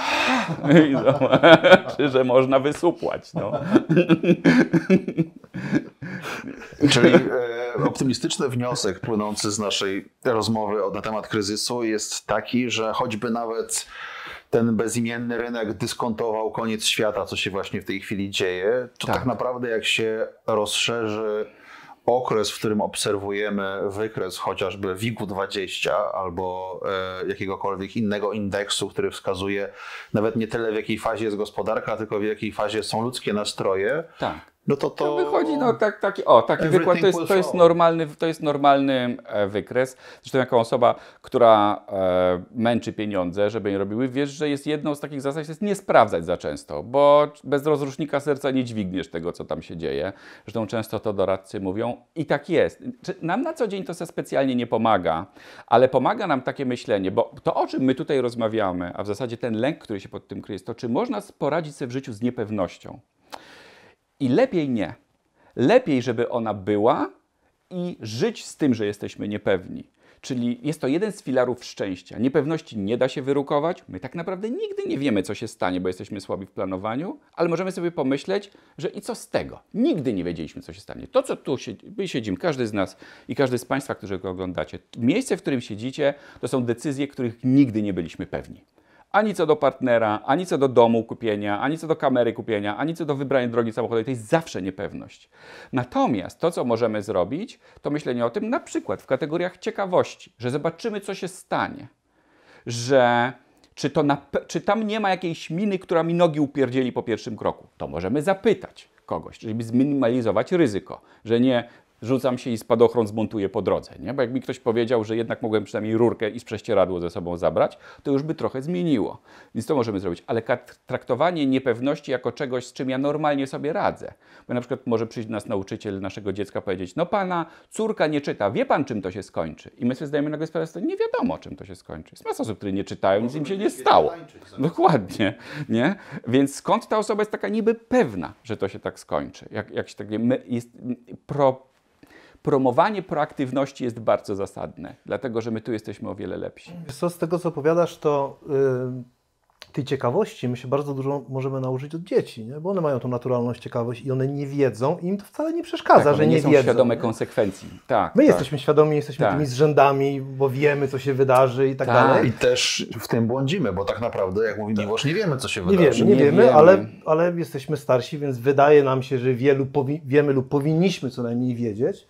(laughs) i no, (laughs) że można wysupłać. No. (laughs) Czyli e, optymistyczny wniosek płynący z naszej rozmowy na temat kryzysu jest taki, że choćby nawet ten bezimienny rynek dyskontował koniec świata, co się właśnie w tej chwili dzieje, to tak, tak naprawdę jak się rozszerzy okres, w którym obserwujemy wykres chociażby WIG-20 albo e, jakiegokolwiek innego indeksu, który wskazuje nawet nie tyle w jakiej fazie jest gospodarka, tylko w jakiej fazie są ludzkie nastroje, tak no to to... wychodzi, no tak, taki, o, taki wykład, to jest, to jest normalny, to jest normalny e, wykres. Zresztą jaką osoba, która e, męczy pieniądze, żeby je robiły, wiesz, że jest jedną z takich zasad, jest nie sprawdzać za często, bo bez rozrusznika serca nie dźwigniesz tego, co tam się dzieje. Zresztą często to doradcy mówią i tak jest. Nam na co dzień to se specjalnie nie pomaga, ale pomaga nam takie myślenie, bo to, o czym my tutaj rozmawiamy, a w zasadzie ten lęk, który się pod tym kryje, jest to, czy można poradzić sobie w życiu z niepewnością. I lepiej nie. Lepiej, żeby ona była i żyć z tym, że jesteśmy niepewni. Czyli jest to jeden z filarów szczęścia. Niepewności nie da się wyrukować. My tak naprawdę nigdy nie wiemy, co się stanie, bo jesteśmy słabi w planowaniu, ale możemy sobie pomyśleć, że i co z tego? Nigdy nie wiedzieliśmy, co się stanie. To, co tu my siedzimy, każdy z nas i każdy z Państwa, którzy go oglądacie, miejsce, w którym siedzicie, to są decyzje, których nigdy nie byliśmy pewni ani co do partnera, ani co do domu kupienia, ani co do kamery kupienia, ani co do wybrania drogi samochodowej. To jest zawsze niepewność. Natomiast to, co możemy zrobić, to myślenie o tym na przykład w kategoriach ciekawości, że zobaczymy, co się stanie, że czy, to na, czy tam nie ma jakiejś miny, która mi nogi upierdzieli po pierwszym kroku. To możemy zapytać kogoś, żeby zminimalizować ryzyko, że nie rzucam się i spadochron zmontuję po drodze. Nie? Bo jakby ktoś powiedział, że jednak mogłem przynajmniej rurkę i z prześcieradło ze sobą zabrać, to już by trochę zmieniło. Więc to możemy zrobić. Ale traktowanie niepewności jako czegoś, z czym ja normalnie sobie radzę. Bo na przykład może przyjść nas nauczyciel naszego dziecka powiedzieć, no pana córka nie czyta, wie pan czym to się skończy? I my sobie zdajemy nagle sprawę, że nie wiadomo czym to się skończy. Jest masa osób, które nie czytają, nic im się nie stało. Tak. Dokładnie. Nie? Więc skąd ta osoba jest taka niby pewna, że to się tak skończy? Jak, jak się tak, jest pro, promowanie proaktywności jest bardzo zasadne, dlatego że my tu jesteśmy o wiele lepsi. Co z tego, co opowiadasz, to yy, tej ciekawości my się bardzo dużo możemy nauczyć od dzieci, nie? bo one mają tą naturalną ciekawość i one nie wiedzą i im to wcale nie przeszkadza, tak, że nie, nie są wiedzą. świadome konsekwencji. Tak, my tak. jesteśmy świadomi, jesteśmy tak. tymi zrzędami, bo wiemy, co się wydarzy i tak, tak. dalej. I też w tym błądzimy, bo tak naprawdę, jak mówi Miłosz, nie wiemy, co się wydarzy. Nie wiemy, nie, nie wiemy, wiemy, Ale, ale jesteśmy starsi, więc wydaje nam się, że wielu powi- wiemy lub powinniśmy co najmniej wiedzieć.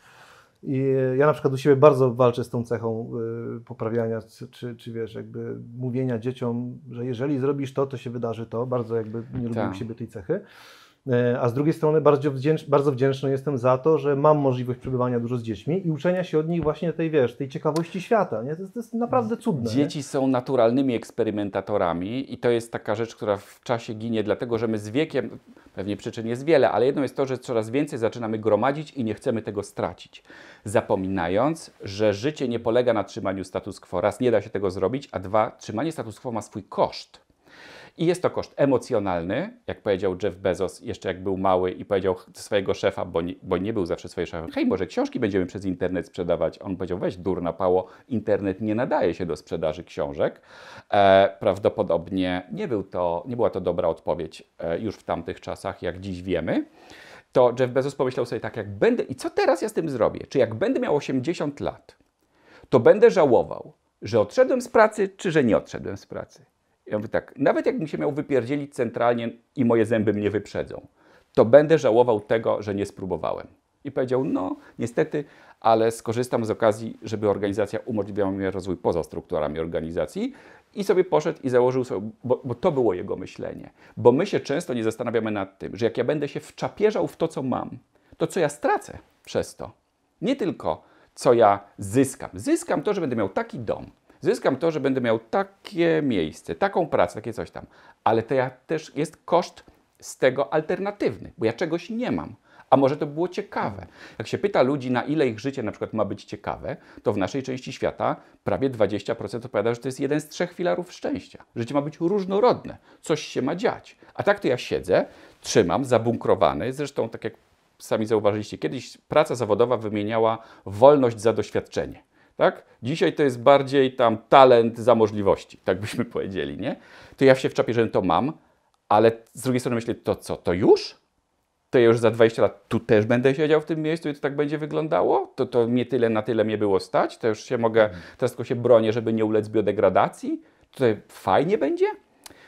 I ja na przykład u siebie bardzo walczę z tą cechą y, poprawiania, czy, czy wiesz, jakby mówienia dzieciom, że jeżeli zrobisz to, to się wydarzy to. Bardzo jakby nie lubię tak. u siebie tej cechy. E, a z drugiej strony bardzo wdzięczny, bardzo wdzięczny jestem za to, że mam możliwość przebywania dużo z dziećmi i uczenia się od nich właśnie tej, wiesz, tej ciekawości świata. Nie? To, jest, to jest naprawdę cudne. Dzieci nie? są naturalnymi eksperymentatorami i to jest taka rzecz, która w czasie ginie, dlatego że my z wiekiem, pewnie przyczyn jest wiele, ale jedną jest to, że coraz więcej zaczynamy gromadzić i nie chcemy tego stracić. Zapominając, że życie nie polega na trzymaniu status quo. Raz, nie da się tego zrobić, a dwa, trzymanie status quo ma swój koszt. I jest to koszt emocjonalny, jak powiedział Jeff Bezos jeszcze jak był mały i powiedział swojego szefa, bo nie, bo nie był zawsze swojego szefa, hej, może książki będziemy przez internet sprzedawać. On powiedział, weź durna pało, internet nie nadaje się do sprzedaży książek. E, prawdopodobnie nie, był to, nie była to dobra odpowiedź e, już w tamtych czasach, jak dziś wiemy to Jeff Bezos pomyślał sobie tak, jak będę, i co teraz ja z tym zrobię? Czy jak będę miał 80 lat, to będę żałował, że odszedłem z pracy, czy że nie odszedłem z pracy? Ja mówię tak, nawet jakbym się miał wypierdzielić centralnie i moje zęby mnie wyprzedzą, to będę żałował tego, że nie spróbowałem. I powiedział, no niestety, ale skorzystam z okazji, żeby organizacja umożliwiała mi rozwój poza strukturami organizacji i sobie poszedł i założył sobie, bo, bo, to było jego myślenie. Bo my się często nie zastanawiamy nad tym, że jak ja będę się wczapierzał w to, co mam, to co ja stracę przez to? Nie tylko co ja zyskam. Zyskam to, że będę miał taki dom, Zyskam to, że będę miał takie miejsce, taką pracę, takie coś tam. Ale to ja też jest koszt z tego alternatywny, bo ja czegoś nie mam. A może to było ciekawe? Jak się pyta ludzi, na ile ich życie na przykład ma być ciekawe, to w naszej części świata prawie 20% odpowiada, że to jest jeden z trzech filarów szczęścia. Życie ma być różnorodne, coś się ma dziać. A tak to ja siedzę, trzymam, zabunkrowany, zresztą tak jak sami zauważyliście, kiedyś praca zawodowa wymieniała wolność za doświadczenie tak? Dzisiaj to jest bardziej tam talent za możliwości, tak byśmy (laughs) powiedzieli, nie? To ja się wczapię, że to mam, ale z drugiej strony myślę, to co, to już? To ja już za 20 lat tu też będę siedział w tym miejscu i to tak będzie wyglądało? To, to mnie tyle na tyle mnie było stać? To już się mogę, mhm. teraz tylko się bronię, żeby nie ulec biodegradacji? To fajnie będzie?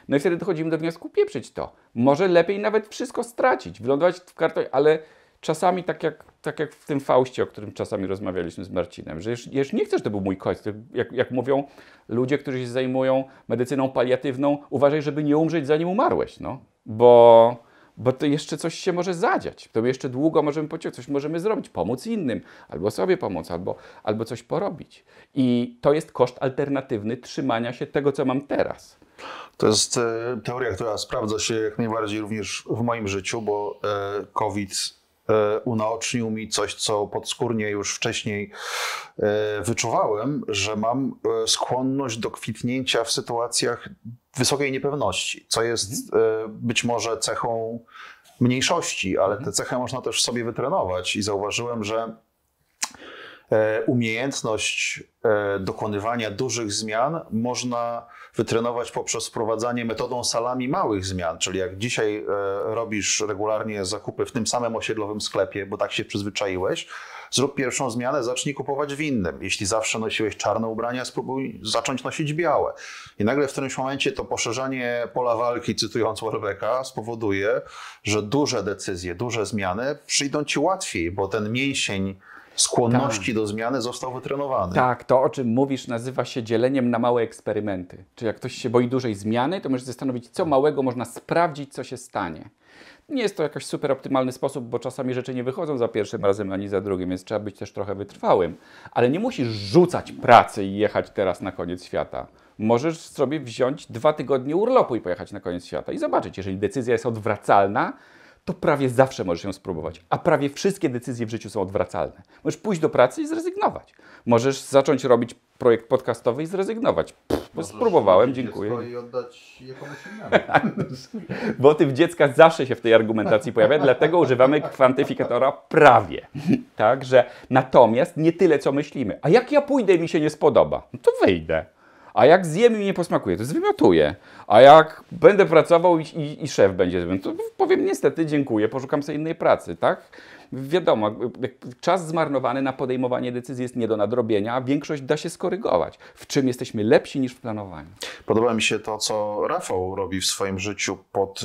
No i wtedy dochodzimy do wniosku, pieprzyć to. Może lepiej nawet wszystko stracić, wylądować w kartonie, ale czasami tak jak, tak jak w tym Faustie, o którym czasami rozmawialiśmy z Marcinem, że już, już nie chcesz, żeby był mój koń. Jak, jak mówią ludzie, którzy się zajmują medycyną paliatywną, uważaj, żeby nie umrzeć, zanim umarłeś, no. Bo, bo to jeszcze coś się może zadziać. To jeszcze długo możemy pociągnąć, coś możemy zrobić, pomóc innym, albo sobie pomóc, albo, albo coś porobić. I to jest koszt alternatywny trzymania się tego, co mam teraz. To jest e, teoria, która sprawdza się jak najbardziej również w moim życiu, bo e, COVID E, unaocznił mi coś, co podskórnie już wcześniej e, wyczuwałem, że mam e, skłonność do kwitnięcia w sytuacjach wysokiej niepewności, co jest mhm. być może cechą mniejszości, ale tę mhm. cechę można też sobie wytrenować i zauważyłem, że E, umiejętność e, dokonywania dużych zmian można wytrenować poprzez wprowadzanie metodą salami małych zmian, czyli jak dzisiaj e, robisz regularnie zakupy w tym samym osiedlowym sklepie, bo tak się przyzwyczaiłeś, zrób pierwszą zmianę, zacznij kupować w innym. Jeśli zawsze nosiłeś czarne ubrania, spróbuj zacząć nosić białe. I nagle w którymś momencie to poszerzanie pola walki, cytując Warbecka, spowoduje, że duże decyzje, duże zmiany przyjdą ci łatwiej, bo ten mięsień skłonności tak. do zmiany został wytrenowany. Tak, to o czym mówisz nazywa się dzieleniem na małe eksperymenty. Czyli jak ktoś się boi dużej zmiany, to możesz zastanowić, co małego można sprawdzić, co się stanie. Nie jest to jakoś super optymalny sposób, bo czasami rzeczy nie wychodzą za pierwszym razem ani za drugim, więc trzeba być też trochę wytrwałym. Ale nie musisz rzucać pracy i jechać teraz na koniec świata. Możesz sobie wziąć dwa tygodnie urlopu i pojechać na koniec świata i zobaczyć, jeżeli decyzja jest odwracalna, to prawie zawsze możesz ją spróbować, a prawie wszystkie decyzje w życiu są odwracalne. Możesz pójść do pracy i zrezygnować. Możesz zacząć robić projekt podcastowy i zrezygnować. Pff, spróbowałem, dziękuję. I oddać je komuś tym dziecka zawsze się w tej argumentacji pojawia, dlatego używamy kwantyfikatora prawie. Także natomiast nie tyle, co myślimy. A jak ja pójdę i mi się nie spodoba? No to wyjdę. A jak zjem i nie posmakuje, to zwymiotuję. A jak będę pracował i, i, i szef będzie, to powiem niestety dziękuję, poszukam sobie innej pracy, tak? wiadomo, czas zmarnowany na podejmowanie decyzji jest nie do nadrobienia, a większość da się skorygować. W czym jesteśmy lepsi niż w planowaniu? Podoba mi się to, co Rafał robi w swoim życiu pod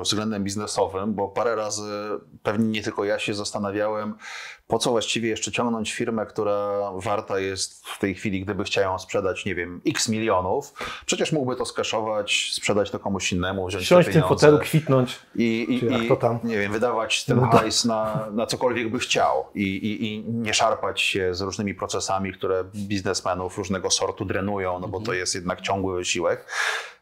e, względem biznesowym, bo parę razy, pewnie nie tylko ja się zastanawiałem, po co właściwie jeszcze ciągnąć firmę, która warta jest w tej chwili, gdyby chciała sprzedać, nie wiem, x milionów. Przecież mógłby to skaszować, sprzedać to komuś innemu, wziąć Siąść te pieniądze. w tym fotelu, kwitnąć. I, i, i to tam. nie wiem, wydawać ten no tak. hajs na na, cokolwiek by chciał I, i, i, nie szarpać się z różnymi procesami, które biznesmenów różnego sortu drenują, no bo to jest jednak ciągły wysiłek,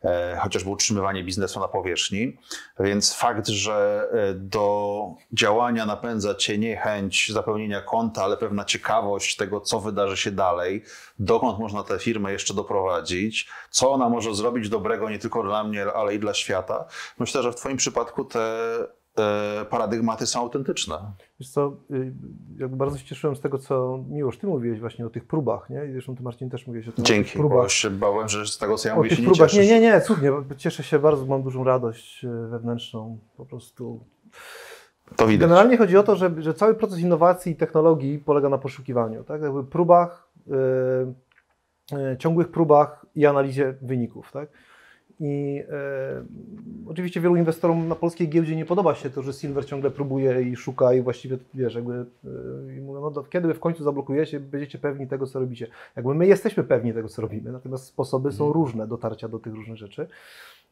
e, chociażby utrzymywanie biznesu na powierzchni. Więc fakt, że e, do działania napędza cię niechęć zapełnienia konta, ale pewna ciekawość tego, co wydarzy się dalej, dokąd można tę firmę jeszcze doprowadzić, co ona może zrobić dobrego nie tylko dla mnie, ale i dla świata. Myślę, że w Twoim przypadku te te paradygmaty są autentyczne. Wiesz co, y, jakby bardzo się cieszyłem z tego, co Miłosz, ty mówiłeś właśnie o tych próbach, nie? I zresztą ty Marcin też mówiłeś o tym. Dzięki, próbach. bo się bałem, że z tego, co ja mówię, o tych się próbach. nie cieszysz. Nie, nie, nie, cudnie, cieszę się bardzo, mam dużą radość y, wewnętrzną, po prostu. To widać. Generalnie chodzi o to, że, że cały proces innowacji i technologii polega na poszukiwaniu, tak? Jakby próbach, yy, yy, ciągłych próbach i analizie wyników, tak? I e, oczywiście wielu inwestorom na polskiej giełdzie nie podoba się to, że Silver ciągle próbuje i szuka i właściwie, wiesz, jakby e, mówią, no kiedy w końcu zablokujecie, będziecie pewni tego, co robicie. Jakby my jesteśmy pewni tego, co robimy, natomiast sposoby są mhm. różne dotarcia do tych różnych rzeczy.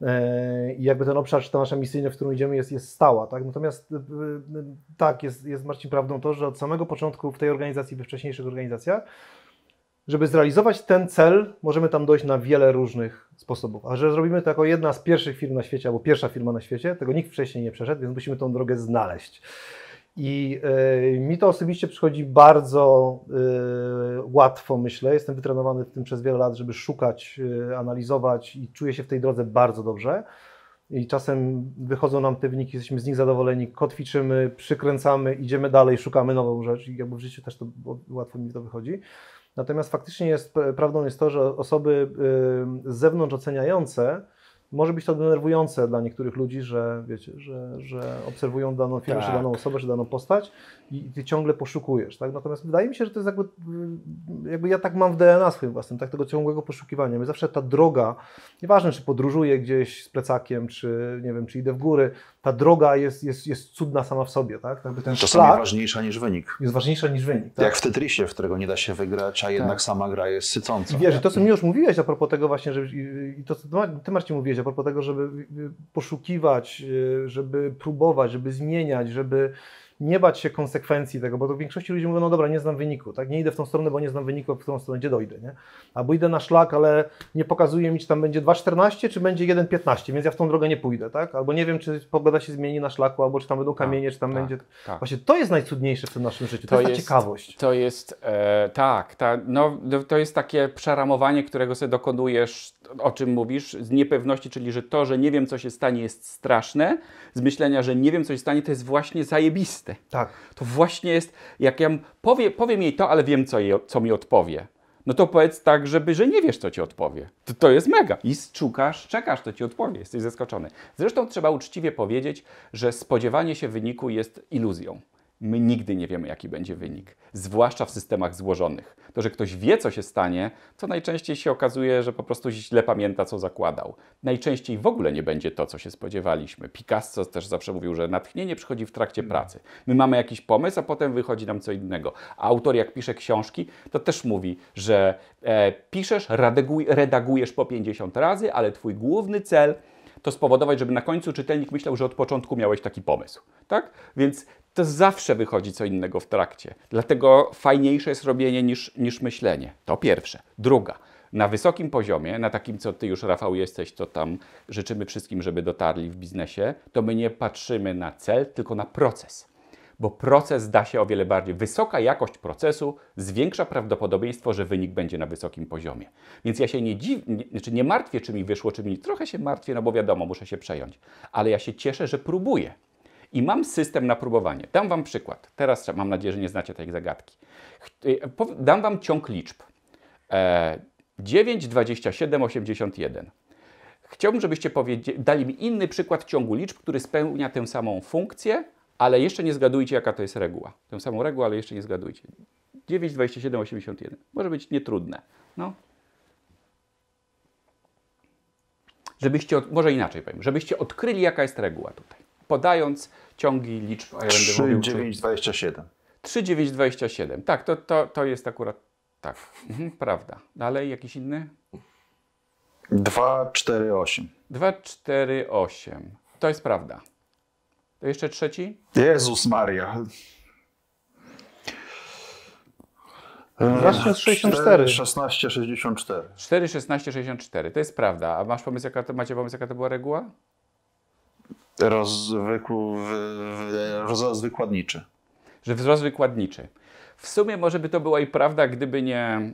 E, I jakby ten obszar, czy ta nasza misyjność, w którą idziemy, jest, jest stała. Tak? Natomiast e, e, tak, jest, jest Marcin prawdą to, że od samego początku w tej organizacji, we wcześniejszych organizacjach, żeby zrealizować ten cel, możemy tam dojść na wiele różnych sposobów. A że zrobimy to jako jedna z pierwszych firm na świecie, albo pierwsza firma na świecie, tego nikt wcześniej nie przeszedł, więc musimy tą drogę znaleźć. I e, mi to osobiście przychodzi bardzo e, łatwo, myślę. Jestem wytrenowany w tym przez wiele lat, żeby szukać, e, analizować i czuję się w tej drodze bardzo dobrze. I czasem wychodzą nam te wyniki, jesteśmy z nich zadowoleni, kotwiczymy, przykręcamy, idziemy dalej, szukamy nową rzecz. I jakby w życiu też to łatwo mi to wychodzi. Natomiast faktycznie jest, e, prawdą jest to, że osoby z zewnątrz oceniające może być to denerwujące dla niektórych ludzi, że wiecie, że, że obserwują daną firmę, tak. czy daną osobę, czy daną postać i, ty ciągle poszukujesz, tak? Natomiast wydaje mi się, że to jest jakby, jakby ja tak mam w DNA swoim własnym, tak? Tego ciągłego poszukiwania. My zawsze ta droga, nieważne czy podróżuję gdzieś z plecakiem, czy nie wiem, czy idę w góry, ta droga jest, jest, jest cudna sama w sobie, tak? Jakby ten Czasami szlak ważniejsza niż wynik. Jest ważniejsza niż wynik, tak? Jak w Tetrisie, w którego nie da się wygrać, a jednak tak. sama gra jest sycąca. I wiesz, to co mi już mówiłeś a propos tego właśnie, że i to co ty Marcin mówiłeś, mówić, a propos tego, żeby y, y, poszukiwać, y, żeby próbować, żeby zmieniać, żeby nie bać się konsekwencji tego, bo to w większości ludzi mówią, no dobra, nie znam wyniku, tak, nie idę w tą stronę, bo nie znam wyniku, w którą stronę gdzie dojdę, nie? Albo idę na szlak, ale nie pokazuje mi, czy tam będzie 2,14, czy będzie 1,15, więc ja w tą drogę nie pójdę, tak? Albo nie wiem, czy pogoda się zmieni na szlaku, albo czy tam będą tak, kamienie, czy tam tak, będzie... Tak. Właśnie to jest najcudniejsze w tym naszym życiu, to, to jest, ciekawość. To jest, e, tak, ta, no, no, to jest takie przeramowanie, którego sobie dokonujesz, o czym mówisz, z niepewności, czyli że to, że nie wiem, co się stanie, jest straszne, z myślenia, że nie wiem, co się stanie, to jest właśnie zajebiste, tak. To właśnie jest, jak ja powie, powiem jej to, ale wiem, co, jej, co mi odpowie. No to powiedz tak, żeby, że nie wiesz, co ci odpowie. To, to jest mega. I szukasz, czekasz, to ci odpowie. Jesteś zaskoczony. Zresztą trzeba uczciwie powiedzieć, że spodziewanie się wyniku jest iluzją. My nigdy nie wiemy, jaki będzie wynik, zwłaszcza w systemach złożonych. To, że ktoś wie, co się stanie, co najczęściej się okazuje, że po prostu źle pamięta, co zakładał. Najczęściej w ogóle nie będzie to, co się spodziewaliśmy. Picasso też zawsze mówił, że natchnienie przychodzi w trakcie no. pracy. My mamy jakiś pomysł, a potem wychodzi nam co innego. A autor, jak pisze książki, to też mówi, że e, piszesz, redagujesz po 50 razy, ale twój główny cel to spowodować, żeby na końcu czytelnik myślał, że od początku miałeś taki pomysł. Tak? Więc to zawsze wychodzi co innego w trakcie. Dlatego fajniejsze jest robienie niż, niż myślenie. To pierwsze. Druga. Na wysokim poziomie, na takim, co ty już, Rafał, jesteś, to tam życzymy wszystkim, żeby dotarli w biznesie, to my nie patrzymy na cel, tylko na proces bo proces da się o wiele bardziej. Wysoka jakość procesu zwiększa prawdopodobieństwo, że wynik będzie na wysokim poziomie. Więc ja się nie dziw, znaczy nie martwię, czy mi wyszło, czy mi nie. Trochę się martwię, no bo wiadomo, muszę się przejąć. Ale ja się cieszę, że próbuję. I mam system na próbowanie. Dam Wam przykład. Teraz mam nadzieję, że nie znacie tej zagadki. Y, dam Wam ciąg liczb. 9, 27, 81. Chciałbym, żebyście dali mi inny przykład ciągu liczb, który spełnia tę samą funkcję, ale jeszcze nie zgadujcie, jaka to jest reguła. Tę samą regułę, ale jeszcze nie zgadujcie. 9, 27, 81. Może być nietrudne. No. Żebyście, od... może inaczej powiem, żebyście odkryli, jaka jest reguła tutaj podając ciągi liczb. Ja 3, 9, 27. 3, Tak, to, to, to jest akurat tak. Mhm, prawda. Dalej jakiś inny? 248. 248. To jest prawda. To jeszcze trzeci? Jezus Maria. Właśnie 64. 4, 16, 64. To jest prawda. A masz pomysł, jaka to, macie pomysł, jaka to była reguła? rozwykł, wykładniczy. Że wzrost wykładniczy. W sumie może by to była i prawda, gdyby nie,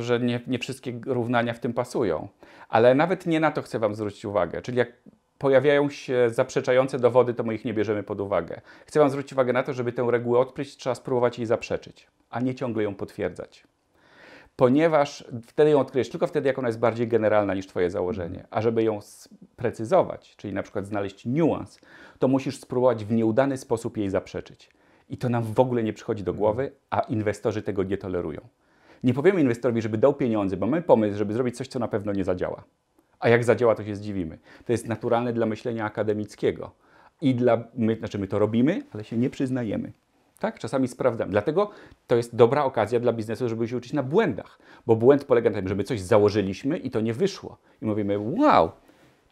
że nie, nie wszystkie równania w tym pasują. Ale nawet nie na to chcę Wam zwrócić uwagę. Czyli jak pojawiają się zaprzeczające dowody, to my ich nie bierzemy pod uwagę. Chcę Wam zwrócić uwagę na to, żeby tę regułę odkryć trzeba spróbować jej zaprzeczyć, a nie ciągle ją potwierdzać ponieważ wtedy ją odkryjesz tylko wtedy, jak ona jest bardziej generalna niż Twoje założenie. Mhm. A żeby ją sprecyzować, czyli na przykład znaleźć niuans, to musisz spróbować w nieudany sposób jej zaprzeczyć. I to nam w ogóle nie przychodzi do głowy, mhm. a inwestorzy tego nie tolerują. Nie powiemy inwestorowi, żeby dał pieniądze, bo mamy pomysł, żeby zrobić coś, co na pewno nie zadziała. A jak zadziała, to się zdziwimy. To jest naturalne dla myślenia akademickiego. I dla, my, znaczy my to robimy, ale się nie przyznajemy. Tak? Czasami sprawdzamy. Dlatego to jest dobra okazja dla biznesu, żeby się uczyć na błędach, bo błęd polega na tym, że my coś założyliśmy i to nie wyszło. I mówimy, wow,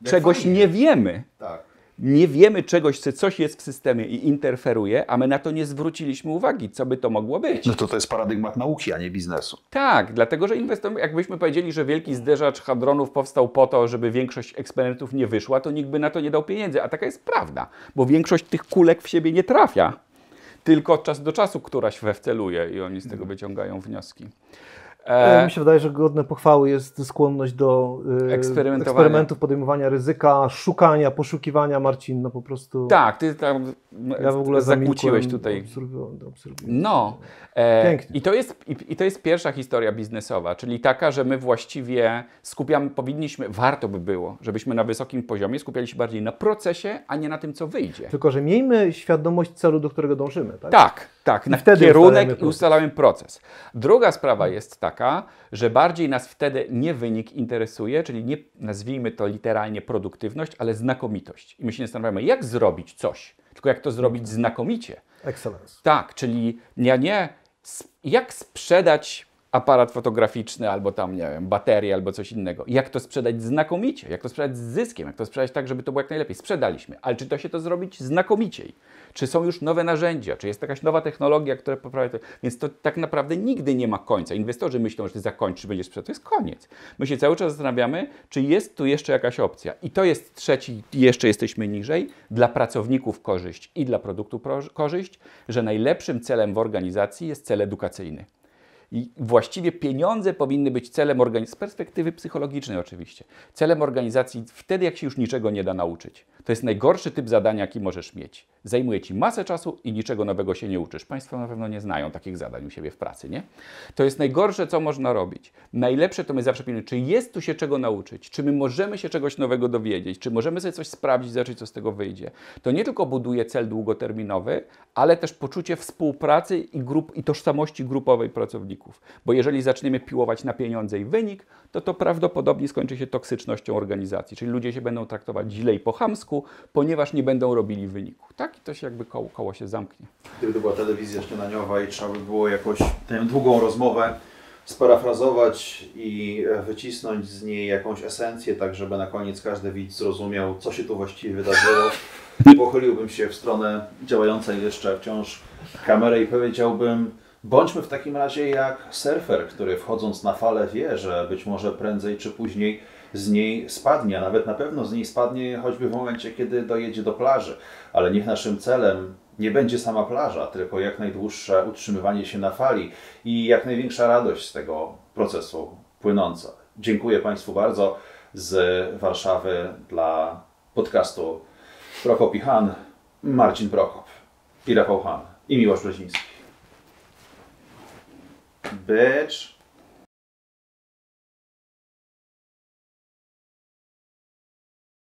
czegoś nie wiemy. Tak. Nie wiemy czegoś, co coś jest w systemie i interferuje, a my na to nie zwróciliśmy uwagi, co by to mogło być. No to to jest paradygmat nauki, a nie biznesu. Tak, dlatego że inwestor, jakbyśmy powiedzieli, że wielki zderzacz hadronów powstał po to, żeby większość eksperymentów nie wyszła, to nikt by na to nie dał pieniędzy, a taka jest prawda, bo większość tych kulek w siebie nie trafia tylko od czasu do czasu któraś wewceluje i oni z tego mhm. wyciągają wnioski. E, e... Mi się wydaje, że godne pochwały jest skłonność do e, eksperymentów, podejmowania ryzyka, szukania, poszukiwania Marcin, no po prostu. Tak, ty tam ja w ogóle zakłóciłeś tutaj. Obserwuję, No. E, Pięknie. I to, jest, i, I to jest pierwsza historia biznesowa, czyli taka, że my właściwie skupiamy, powinniśmy, warto by było, żebyśmy na wysokim poziomie skupiali się bardziej na procesie, a nie na tym, co wyjdzie. Tylko, że miejmy świadomość celu, do którego dążymy, tak? Tak. Tak, na wtedy kierunek i ustalałem proces. Druga sprawa jest taka, że bardziej nas wtedy nie wynik interesuje, czyli nie nazwijmy to literalnie produktywność, ale znakomitość. I my się zastanawiamy, jak zrobić coś, tylko jak to zrobić znakomicie. Excellence. Tak, czyli ja nie, jak sprzedać aparat fotograficzny, albo tam, nie wiem, baterię, albo coś innego. Jak to sprzedać znakomicie, jak to sprzedać z zyskiem, jak to sprzedać tak, żeby to było jak najlepiej. Sprzedaliśmy, ale czy to się to zrobić znakomiciej? Czy są już nowe narzędzia, czy jest jakaś nowa technologia, która poprawia to? Więc to tak naprawdę nigdy nie ma końca. Inwestorzy myślą, że ty zakończysz, będziesz sprzedał, to jest koniec. My się cały czas zastanawiamy, czy jest tu jeszcze jakaś opcja. I to jest trzeci, jeszcze jesteśmy niżej, dla pracowników korzyść i dla produktu korzyść, że najlepszym celem w organizacji jest cel edukacyjny. I właściwie pieniądze powinny być celem organizacji, z perspektywy psychologicznej oczywiście, celem organizacji wtedy, jak się już niczego nie da nauczyć. To jest najgorszy typ zadania, jaki możesz mieć. Zajmuje ci masę czasu i niczego nowego się nie uczysz. Państwo na pewno nie znają takich zadań u siebie w pracy, nie? To jest najgorsze, co można robić. Najlepsze to my zawsze pilnujemy, czy jest tu się czego nauczyć, czy my możemy się czegoś nowego dowiedzieć, czy możemy sobie coś sprawdzić, zobaczyć, co z tego wyjdzie. To nie tylko buduje cel długoterminowy, ale też poczucie współpracy i, grup, i tożsamości grupowej pracowników wyników. Bo jeżeli zaczniemy piłować na pieniądze i wynik, to to prawdopodobnie skończy się toksycznością organizacji. Czyli ludzie się będą traktować źle i po chamsku, ponieważ nie będą robili wyniku. Tak? I to się jakby koło, koło się zamknie. Gdyby to była telewizja śniadaniowa i trzeba by było jakoś tę długą rozmowę sparafrazować i wycisnąć z niej jakąś esencję, tak żeby na koniec każdy widz zrozumiał, co się tu właściwie wydarzyło, (laughs) pochyliłbym się w stronę działającej jeszcze wciąż kamery i powiedziałbym, Bądźmy w takim razie jak surfer, który wchodząc na falę wie, że być może prędzej czy później z niej spadnie, a nawet na pewno z niej spadnie choćby w momencie, kiedy dojedzie do plaży. Ale niech naszym celem nie będzie sama plaża, tylko jak najdłuższe utrzymywanie się na fali i jak największa radość z tego procesu płynąca. Dziękuję Państwu bardzo z Warszawy dla podcastu Prokop i Han, Marcin Prokop i Rafał Han i Miłosz Brzeziński. bitch.